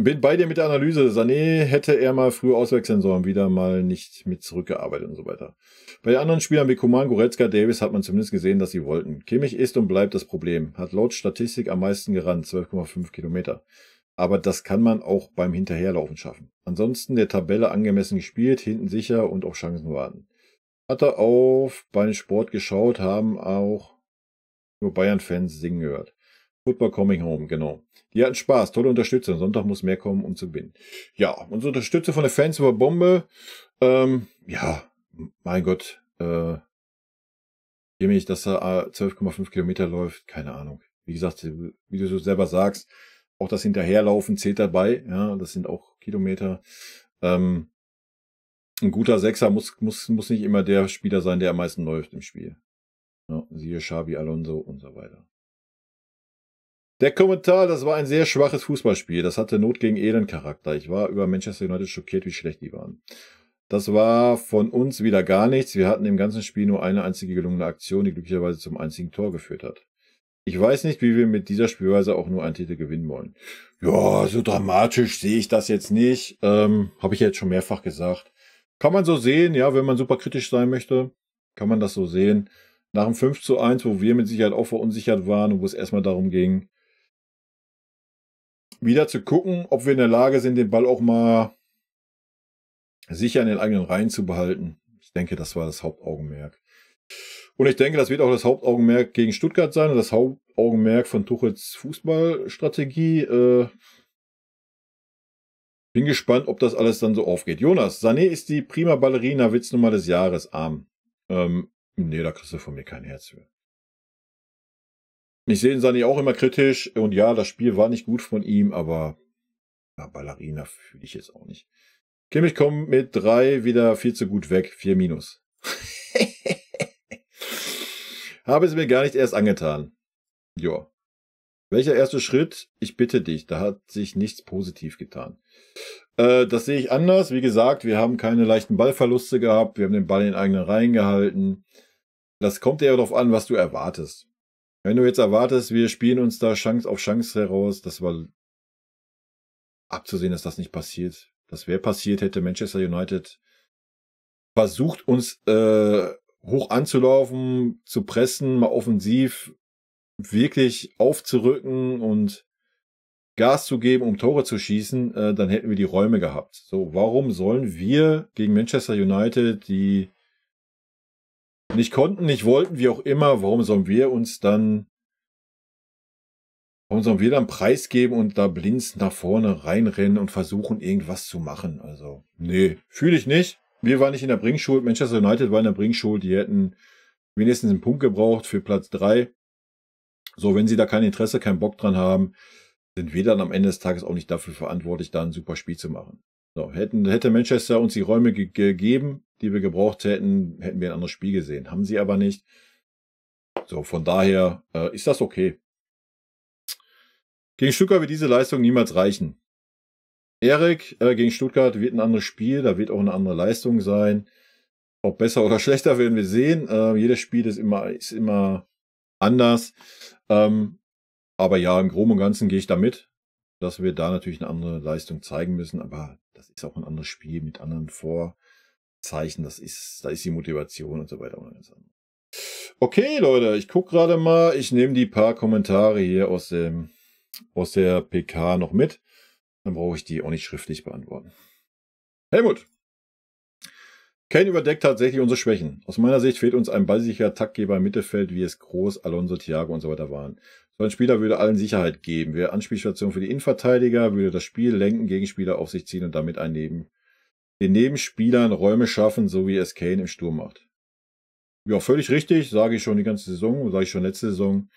bin bei dir mit der Analyse. Sané hätte er mal früh auswechseln sollen, wieder mal nicht mit zurückgearbeitet und so weiter. Bei den anderen Spielern wie Kuman, Goretzka, Davis hat man zumindest gesehen, dass sie wollten. Kimmich ist und bleibt das Problem. Hat laut Statistik am meisten gerannt, 12,5 Kilometer. Aber das kann man auch beim Hinterherlaufen schaffen. Ansonsten der Tabelle angemessen gespielt, hinten sicher und auf Chancen warten. Hatte auf bei Sport geschaut, haben auch nur Bayern-Fans singen gehört. Football Coming Home, genau. Die hatten Spaß, tolle Unterstützer. Sonntag muss mehr kommen, um zu gewinnen. Ja, unsere Unterstützer von den Fans über Bombe. Ähm, ja, mein Gott. Äh, Jimmy, dass er 12,5 äh, Kilometer läuft, keine Ahnung. Wie gesagt, wie du so selber sagst, auch das Hinterherlaufen zählt dabei. Ja, das sind auch Kilometer. Ähm, ein guter Sechser muss, muss, muss nicht immer der Spieler sein, der am meisten läuft im Spiel. Ja, siehe Xabi Alonso und so weiter. Der Kommentar, das war ein sehr schwaches Fußballspiel. Das hatte Not gegen Elend Charakter. Ich war über Manchester United schockiert, wie schlecht die waren. Das war von uns wieder gar nichts. Wir hatten im ganzen Spiel nur eine einzige gelungene Aktion, die glücklicherweise zum einzigen Tor geführt hat. Ich weiß nicht, wie wir mit dieser Spielweise auch nur einen Titel gewinnen wollen. Ja, so dramatisch sehe ich das jetzt nicht. Ähm, Habe ich jetzt schon mehrfach gesagt. Kann man so sehen, ja, wenn man super kritisch sein möchte, kann man das so sehen. Nach dem 5 zu 1, wo wir mit Sicherheit auch verunsichert waren und wo es erstmal darum ging, wieder zu gucken, ob wir in der Lage sind, den Ball auch mal sicher in den eigenen Reihen zu behalten. Ich denke, das war das Hauptaugenmerk. Und ich denke, das wird auch das Hauptaugenmerk gegen Stuttgart sein und das Hauptaugenmerk von Tuchels Fußballstrategie. Äh, bin gespannt, ob das alles dann so aufgeht. Jonas, Sané ist die prima Ballerina Witznummer des Jahres arm. Ähm, nee, da kriegst du von mir kein Herz für. Ich sehe Sani auch immer kritisch und ja, das Spiel war nicht gut von ihm, aber ja, Ballerina fühle ich jetzt auch nicht. Kimmich kommt mit drei wieder viel zu gut weg, vier minus. [laughs] Habe es mir gar nicht erst angetan. Joa. Welcher erste Schritt? Ich bitte dich, da hat sich nichts positiv getan. Äh, das sehe ich anders. Wie gesagt, wir haben keine leichten Ballverluste gehabt. Wir haben den Ball in den eigenen Reihen gehalten. Das kommt eher darauf an, was du erwartest. Wenn du jetzt erwartest, wir spielen uns da Chance auf Chance heraus, das war abzusehen, dass das nicht passiert. Das wäre passiert, hätte Manchester United versucht, uns äh, hoch anzulaufen, zu pressen, mal offensiv wirklich aufzurücken und Gas zu geben, um Tore zu schießen, äh, dann hätten wir die Räume gehabt. So, warum sollen wir gegen Manchester United, die nicht konnten, nicht wollten, wie auch immer, warum sollen wir uns dann, warum sollen wir dann preisgeben und da blind nach vorne reinrennen und versuchen, irgendwas zu machen? Also, nee, fühle ich nicht. Wir waren nicht in der Bringschuld. Manchester United war in der Bringschuld. Die hätten wenigstens einen Punkt gebraucht für Platz drei. So, wenn sie da kein Interesse, keinen Bock dran haben, sind wir dann am Ende des Tages auch nicht dafür verantwortlich, da ein super Spiel zu machen. So, hätten, hätte Manchester uns die Räume gegeben, die wir gebraucht hätten, hätten wir ein anderes Spiel gesehen. Haben sie aber nicht. So, von daher äh, ist das okay. Gegen Stuttgart wird diese Leistung niemals reichen. Erik äh, gegen Stuttgart wird ein anderes Spiel, da wird auch eine andere Leistung sein. Ob besser oder [laughs] schlechter werden wir sehen. Äh, jedes Spiel ist immer, ist immer anders. Ähm, aber ja, im Groben und Ganzen gehe ich damit, dass wir da natürlich eine andere Leistung zeigen müssen. Aber das ist auch ein anderes Spiel mit anderen Vor- Zeichen, das ist, da ist die Motivation und so weiter. Okay, Leute, ich gucke gerade mal, ich nehme die paar Kommentare hier aus, dem, aus der PK noch mit. Dann brauche ich die auch nicht schriftlich beantworten. Helmut! Kane überdeckt tatsächlich unsere Schwächen. Aus meiner Sicht fehlt uns ein ballsicherer Taktgeber im Mittelfeld, wie es Groß, Alonso, Thiago und so weiter waren. So ein Spieler würde allen Sicherheit geben. Wäre Anspielstation für die Innenverteidiger, würde das Spiel lenken, Gegenspieler auf sich ziehen und damit einnehmen. Neben den Nebenspielern Räume schaffen, so wie es Kane im Sturm macht. Ja, völlig richtig, sage ich schon die ganze Saison, sage ich schon letzte Saison.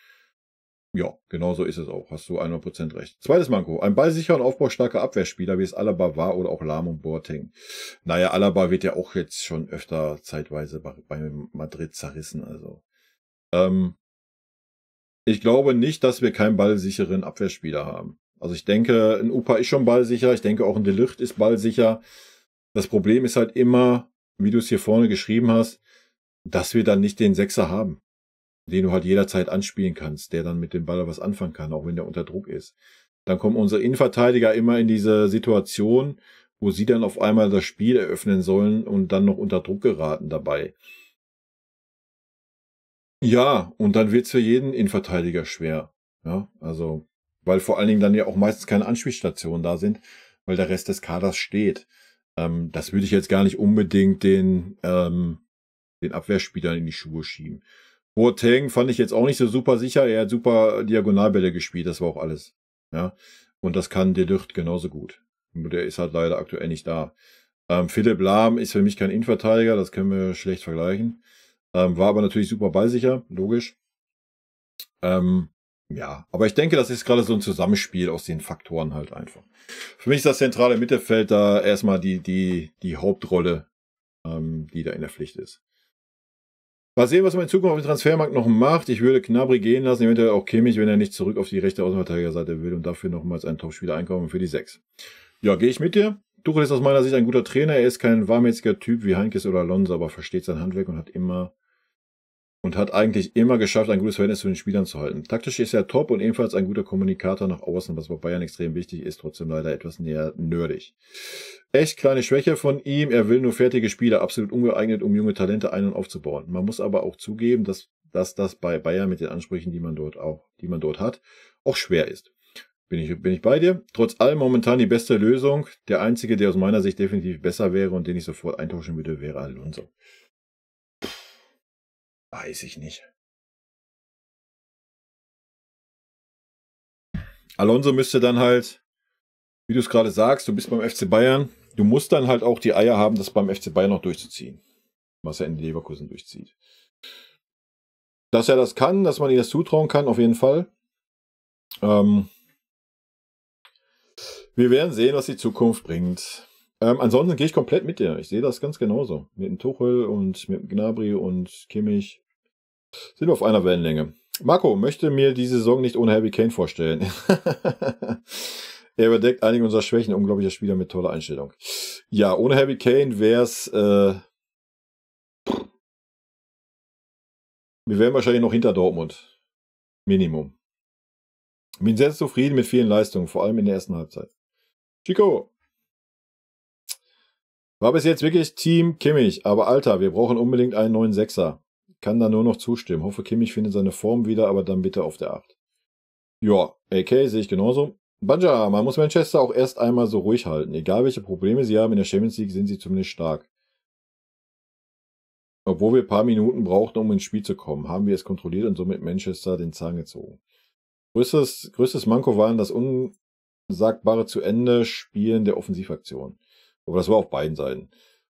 Ja, genau so ist es auch. Hast du 100% recht. Zweites Manko. Ein ballsicher und aufbaustarker Abwehrspieler, wie es Alaba war oder auch Lahm und Boateng. Naja, Alaba wird ja auch jetzt schon öfter zeitweise bei, Madrid zerrissen. Also, ähm, ich glaube nicht, dass wir keinen ballsicheren Abwehrspieler haben. Also ich denke, ein Upa ist schon ballsicher. Ich denke auch ein Delicht ist ballsicher. Das Problem ist halt immer, wie du es hier vorne geschrieben hast, dass wir dann nicht den Sechser haben, den du halt jederzeit anspielen kannst, der dann mit dem Ball was anfangen kann, auch wenn der unter Druck ist. Dann kommen unsere Innenverteidiger immer in diese Situation, wo sie dann auf einmal das Spiel eröffnen sollen und dann noch unter Druck geraten dabei. Ja, und dann wird's für jeden Innenverteidiger schwer. Ja, also, weil vor allen Dingen dann ja auch meistens keine Anspielstationen da sind, weil der Rest des Kaders steht. Ähm, das würde ich jetzt gar nicht unbedingt den, ähm, den Abwehrspielern in die Schuhe schieben. Boateng fand ich jetzt auch nicht so super sicher. Er hat super Diagonalbälle gespielt, das war auch alles. Ja, und das kann Delucht genauso gut. Nur der ist halt leider aktuell nicht da. Ähm, Philipp Lahm ist für mich kein Innenverteidiger, das können wir schlecht vergleichen. Ähm, war aber natürlich super ballsicher, logisch. Ähm, ja, aber ich denke, das ist gerade so ein Zusammenspiel aus den Faktoren halt einfach. Für mich ist das zentrale Mittelfeld da erstmal die, die, die Hauptrolle, ähm, die da in der Pflicht ist. Mal sehen, was man in Zukunft auf dem Transfermarkt noch macht. Ich würde Knabri gehen lassen, eventuell auch Kimmich, wenn er nicht zurück auf die rechte Außenverteidigerseite will und dafür nochmals einen Topspieler einkaufen für die sechs. Ja, gehe ich mit dir. Tuchel ist aus meiner Sicht ein guter Trainer. Er ist kein warmherziger Typ wie Heinkes oder Alonso, aber versteht sein Handwerk und hat immer und hat eigentlich immer geschafft, ein gutes Verhältnis zu den Spielern zu halten. Taktisch ist er top und ebenfalls ein guter Kommunikator nach außen, was bei Bayern extrem wichtig ist, trotzdem leider etwas näher nerdig. Echt kleine Schwäche von ihm, er will nur fertige Spieler, absolut ungeeignet, um junge Talente ein- und aufzubauen. Man muss aber auch zugeben, dass, dass das bei Bayern mit den Ansprüchen, die man dort auch, die man dort hat, auch schwer ist. Bin ich, bin ich bei dir. Trotz allem momentan die beste Lösung. Der einzige, der aus meiner Sicht definitiv besser wäre und den ich sofort eintauschen würde, wäre Alonso. Weiß ich nicht. Alonso müsste dann halt, wie du es gerade sagst, du bist beim FC Bayern, du musst dann halt auch die Eier haben, das beim FC Bayern noch durchzuziehen. Was er in Leverkusen durchzieht. Dass er das kann, dass man ihm das zutrauen kann, auf jeden Fall. Ähm, wir werden sehen, was die Zukunft bringt. Ähm, ansonsten gehe ich komplett mit dir. Ich sehe das ganz genauso. Mit dem Tuchel und mit dem Gnabry und Kimmich sind wir auf einer Wellenlänge. Marco möchte mir die Saison nicht ohne Harry Kane vorstellen. [laughs] er überdeckt einige unserer Schwächen. Unglaublicher Spieler mit toller Einstellung. Ja, ohne Harry Kane wäre es. Äh, wir wären wahrscheinlich noch hinter Dortmund. Minimum. Bin sehr zufrieden mit vielen Leistungen, vor allem in der ersten Halbzeit. Chico, war bis jetzt wirklich Team Kimmich, aber Alter, wir brauchen unbedingt einen neuen Sechser. Kann da nur noch zustimmen. Hoffe, Kimmich findet seine Form wieder, aber dann bitte auf der Acht. Ja, AK sehe ich genauso. Banja, man muss Manchester auch erst einmal so ruhig halten. Egal welche Probleme sie haben in der Champions League, sind sie zumindest stark. Obwohl wir ein paar Minuten brauchten, um ins Spiel zu kommen, haben wir es kontrolliert und somit Manchester den Zahn gezogen. Größtes, größtes Manko waren das unsagbare zu Ende Spielen der Offensivaktion. Aber das war auf beiden Seiten.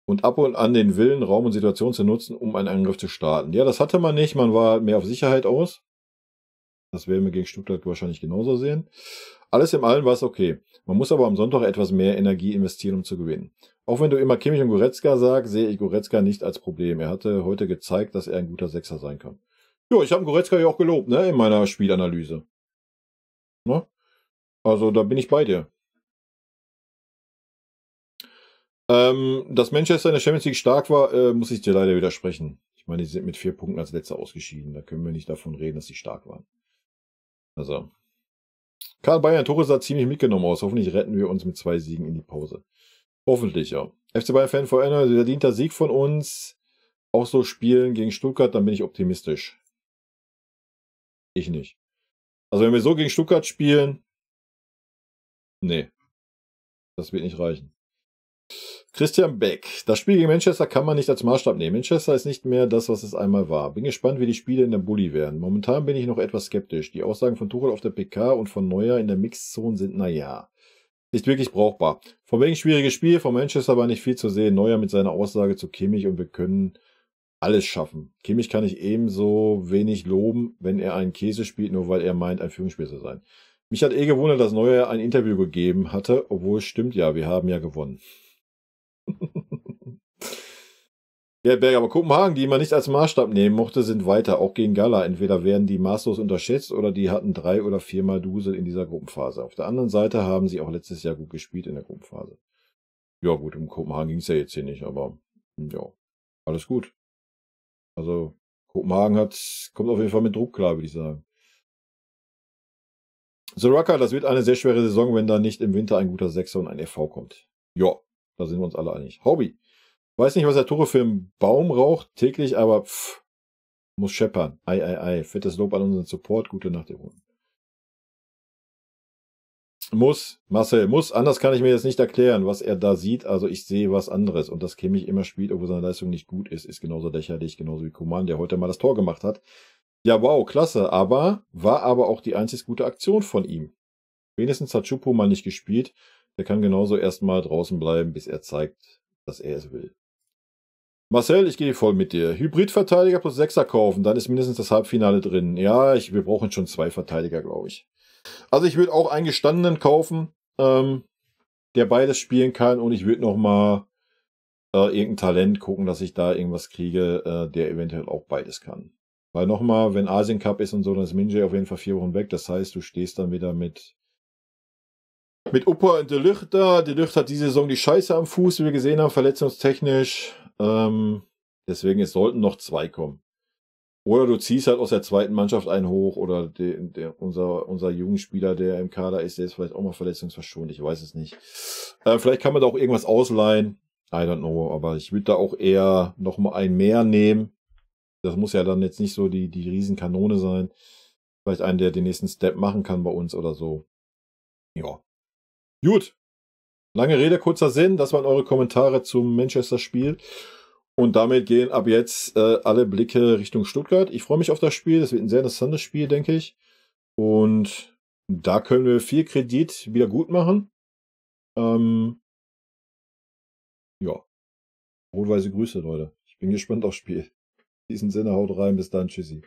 Und ab und an den Willen, Raum und Situation zu nutzen, um einen Angriff zu starten. Ja, das hatte man nicht. Man war mehr auf Sicherheit aus. Das werden wir gegen Stuttgart wahrscheinlich genauso sehen. Alles im Allen war es okay. Man muss aber am Sonntag etwas mehr Energie investieren, um zu gewinnen. Auch wenn du immer Kimmich und Goretzka sagst, sehe ich Goretzka nicht als Problem. Er hatte heute gezeigt, dass er ein guter Sechser sein kann. Jo, ich habe Goretzka ja auch gelobt, ne, in meiner Spielanalyse. Ne? Also da bin ich bei dir. Ähm, dass Manchester in der Champions League stark war, äh, muss ich dir leider widersprechen. Ich meine, die sind mit vier Punkten als letzter ausgeschieden. Da können wir nicht davon reden, dass sie stark waren. Also. Karl Bayern Tore sah ziemlich mitgenommen aus. Hoffentlich retten wir uns mit zwei Siegen in die Pause. Hoffentlich, ja. FC Bayern Fan vor einer verdienter Sieg von uns. Auch so spielen gegen Stuttgart, dann bin ich optimistisch. Ich nicht. Also wenn wir so gegen Stuttgart spielen, nee, das wird nicht reichen. Christian Beck. Das Spiel gegen Manchester kann man nicht als Maßstab nehmen. Manchester ist nicht mehr das, was es einmal war. Bin gespannt, wie die Spiele in der Bulli werden. Momentan bin ich noch etwas skeptisch. Die Aussagen von Tuchel auf der PK und von Neuer in der Mixzone sind naja. Nicht wirklich brauchbar. Von wegen schwieriges Spiel, von Manchester war nicht viel zu sehen. Neuer mit seiner Aussage zu Kimmich und wir können alles schaffen. Kimmich kann ich ebenso wenig loben, wenn er einen Käse spielt, nur weil er meint, ein Führungsspiel zu sein. Mich hat eh gewundert, dass Neuer ein Interview gegeben hatte, obwohl es stimmt ja, wir haben ja gewonnen. Berg, aber Kopenhagen, die man nicht als Maßstab nehmen mochte, sind weiter, auch gegen Gala. Entweder werden die maßlos unterschätzt oder die hatten drei oder viermal Dusel in dieser Gruppenphase. Auf der anderen Seite haben sie auch letztes Jahr gut gespielt in der Gruppenphase. Ja gut, um Kopenhagen ging es ja jetzt hier nicht, aber hm, ja, alles gut. Also Kopenhagen hat, kommt auf jeden Fall mit Druck klar, würde ich sagen. The Rucker, das wird eine sehr schwere Saison, wenn da nicht im Winter ein guter Sechser und ein FV e kommt. Ja, da sind wir uns alle einig. Hobby. Weiß nicht, was der Tore für einen Baum raucht täglich, aber pff, muss scheppern. Ei, ei, ei. Fettes Lob an unseren Support. Gute Nacht, ihr Hunden. Muss, Marcel, muss. Anders kann ich mir jetzt nicht erklären, was er da sieht. Also ich sehe was anderes. Und das Kimmich immer spielt, obwohl seine Leistung nicht gut ist, ist genauso lächerlich, genauso wie Kuman, der heute mal das Tor gemacht hat. Ja, wow, klasse. Aber war aber auch die einzig gute Aktion von ihm. Wenigstens hat Chupo mal nicht gespielt. Der kann genauso erstmal draußen bleiben, bis er zeigt, dass er es will. Marcel, ich gehe voll mit dir. Hybridverteidiger plus Sechser kaufen, dann ist mindestens das Halbfinale drin. Ja, ich, wir brauchen schon zwei Verteidiger, glaube ich. Also ich würde auch einen gestandenen kaufen, ähm, der beides spielen kann und ich würde nochmal äh, irgendein Talent gucken, dass ich da irgendwas kriege, äh, der eventuell auch beides kann. Weil nochmal, wenn Asien Cup ist und so, dann ist Minjay auf jeden Fall vier Wochen weg. Das heißt, du stehst dann wieder mit mit Upper und der Lücht da. Die hat diese Saison die Scheiße am Fuß, wie wir gesehen haben, verletzungstechnisch. Ähm, deswegen, es sollten noch zwei kommen. Oder du ziehst halt aus der zweiten Mannschaft einen hoch oder der, der, unser, unser Jugendspieler, der im Kader ist, der ist vielleicht auch mal verletzungsverschont, ich weiß es nicht. Äh, vielleicht kann man da auch irgendwas ausleihen. I don't know, aber ich würde da auch eher noch mal ein mehr nehmen. Das muss ja dann jetzt nicht so die, die Riesenkanone sein. Vielleicht einen, der den nächsten Step machen kann bei uns oder so. Ja. Gut. Lange Rede, kurzer Sinn. Das waren eure Kommentare zum Manchester-Spiel. Und damit gehen ab jetzt äh, alle Blicke Richtung Stuttgart. Ich freue mich auf das Spiel. Das wird ein sehr interessantes Spiel, denke ich. Und da können wir viel Kredit wieder gut machen. Ähm, ja. Rotweise Grüße, Leute. Ich bin gespannt aufs Spiel. In diesem Sinne, haut rein. Bis dann. Tschüssi.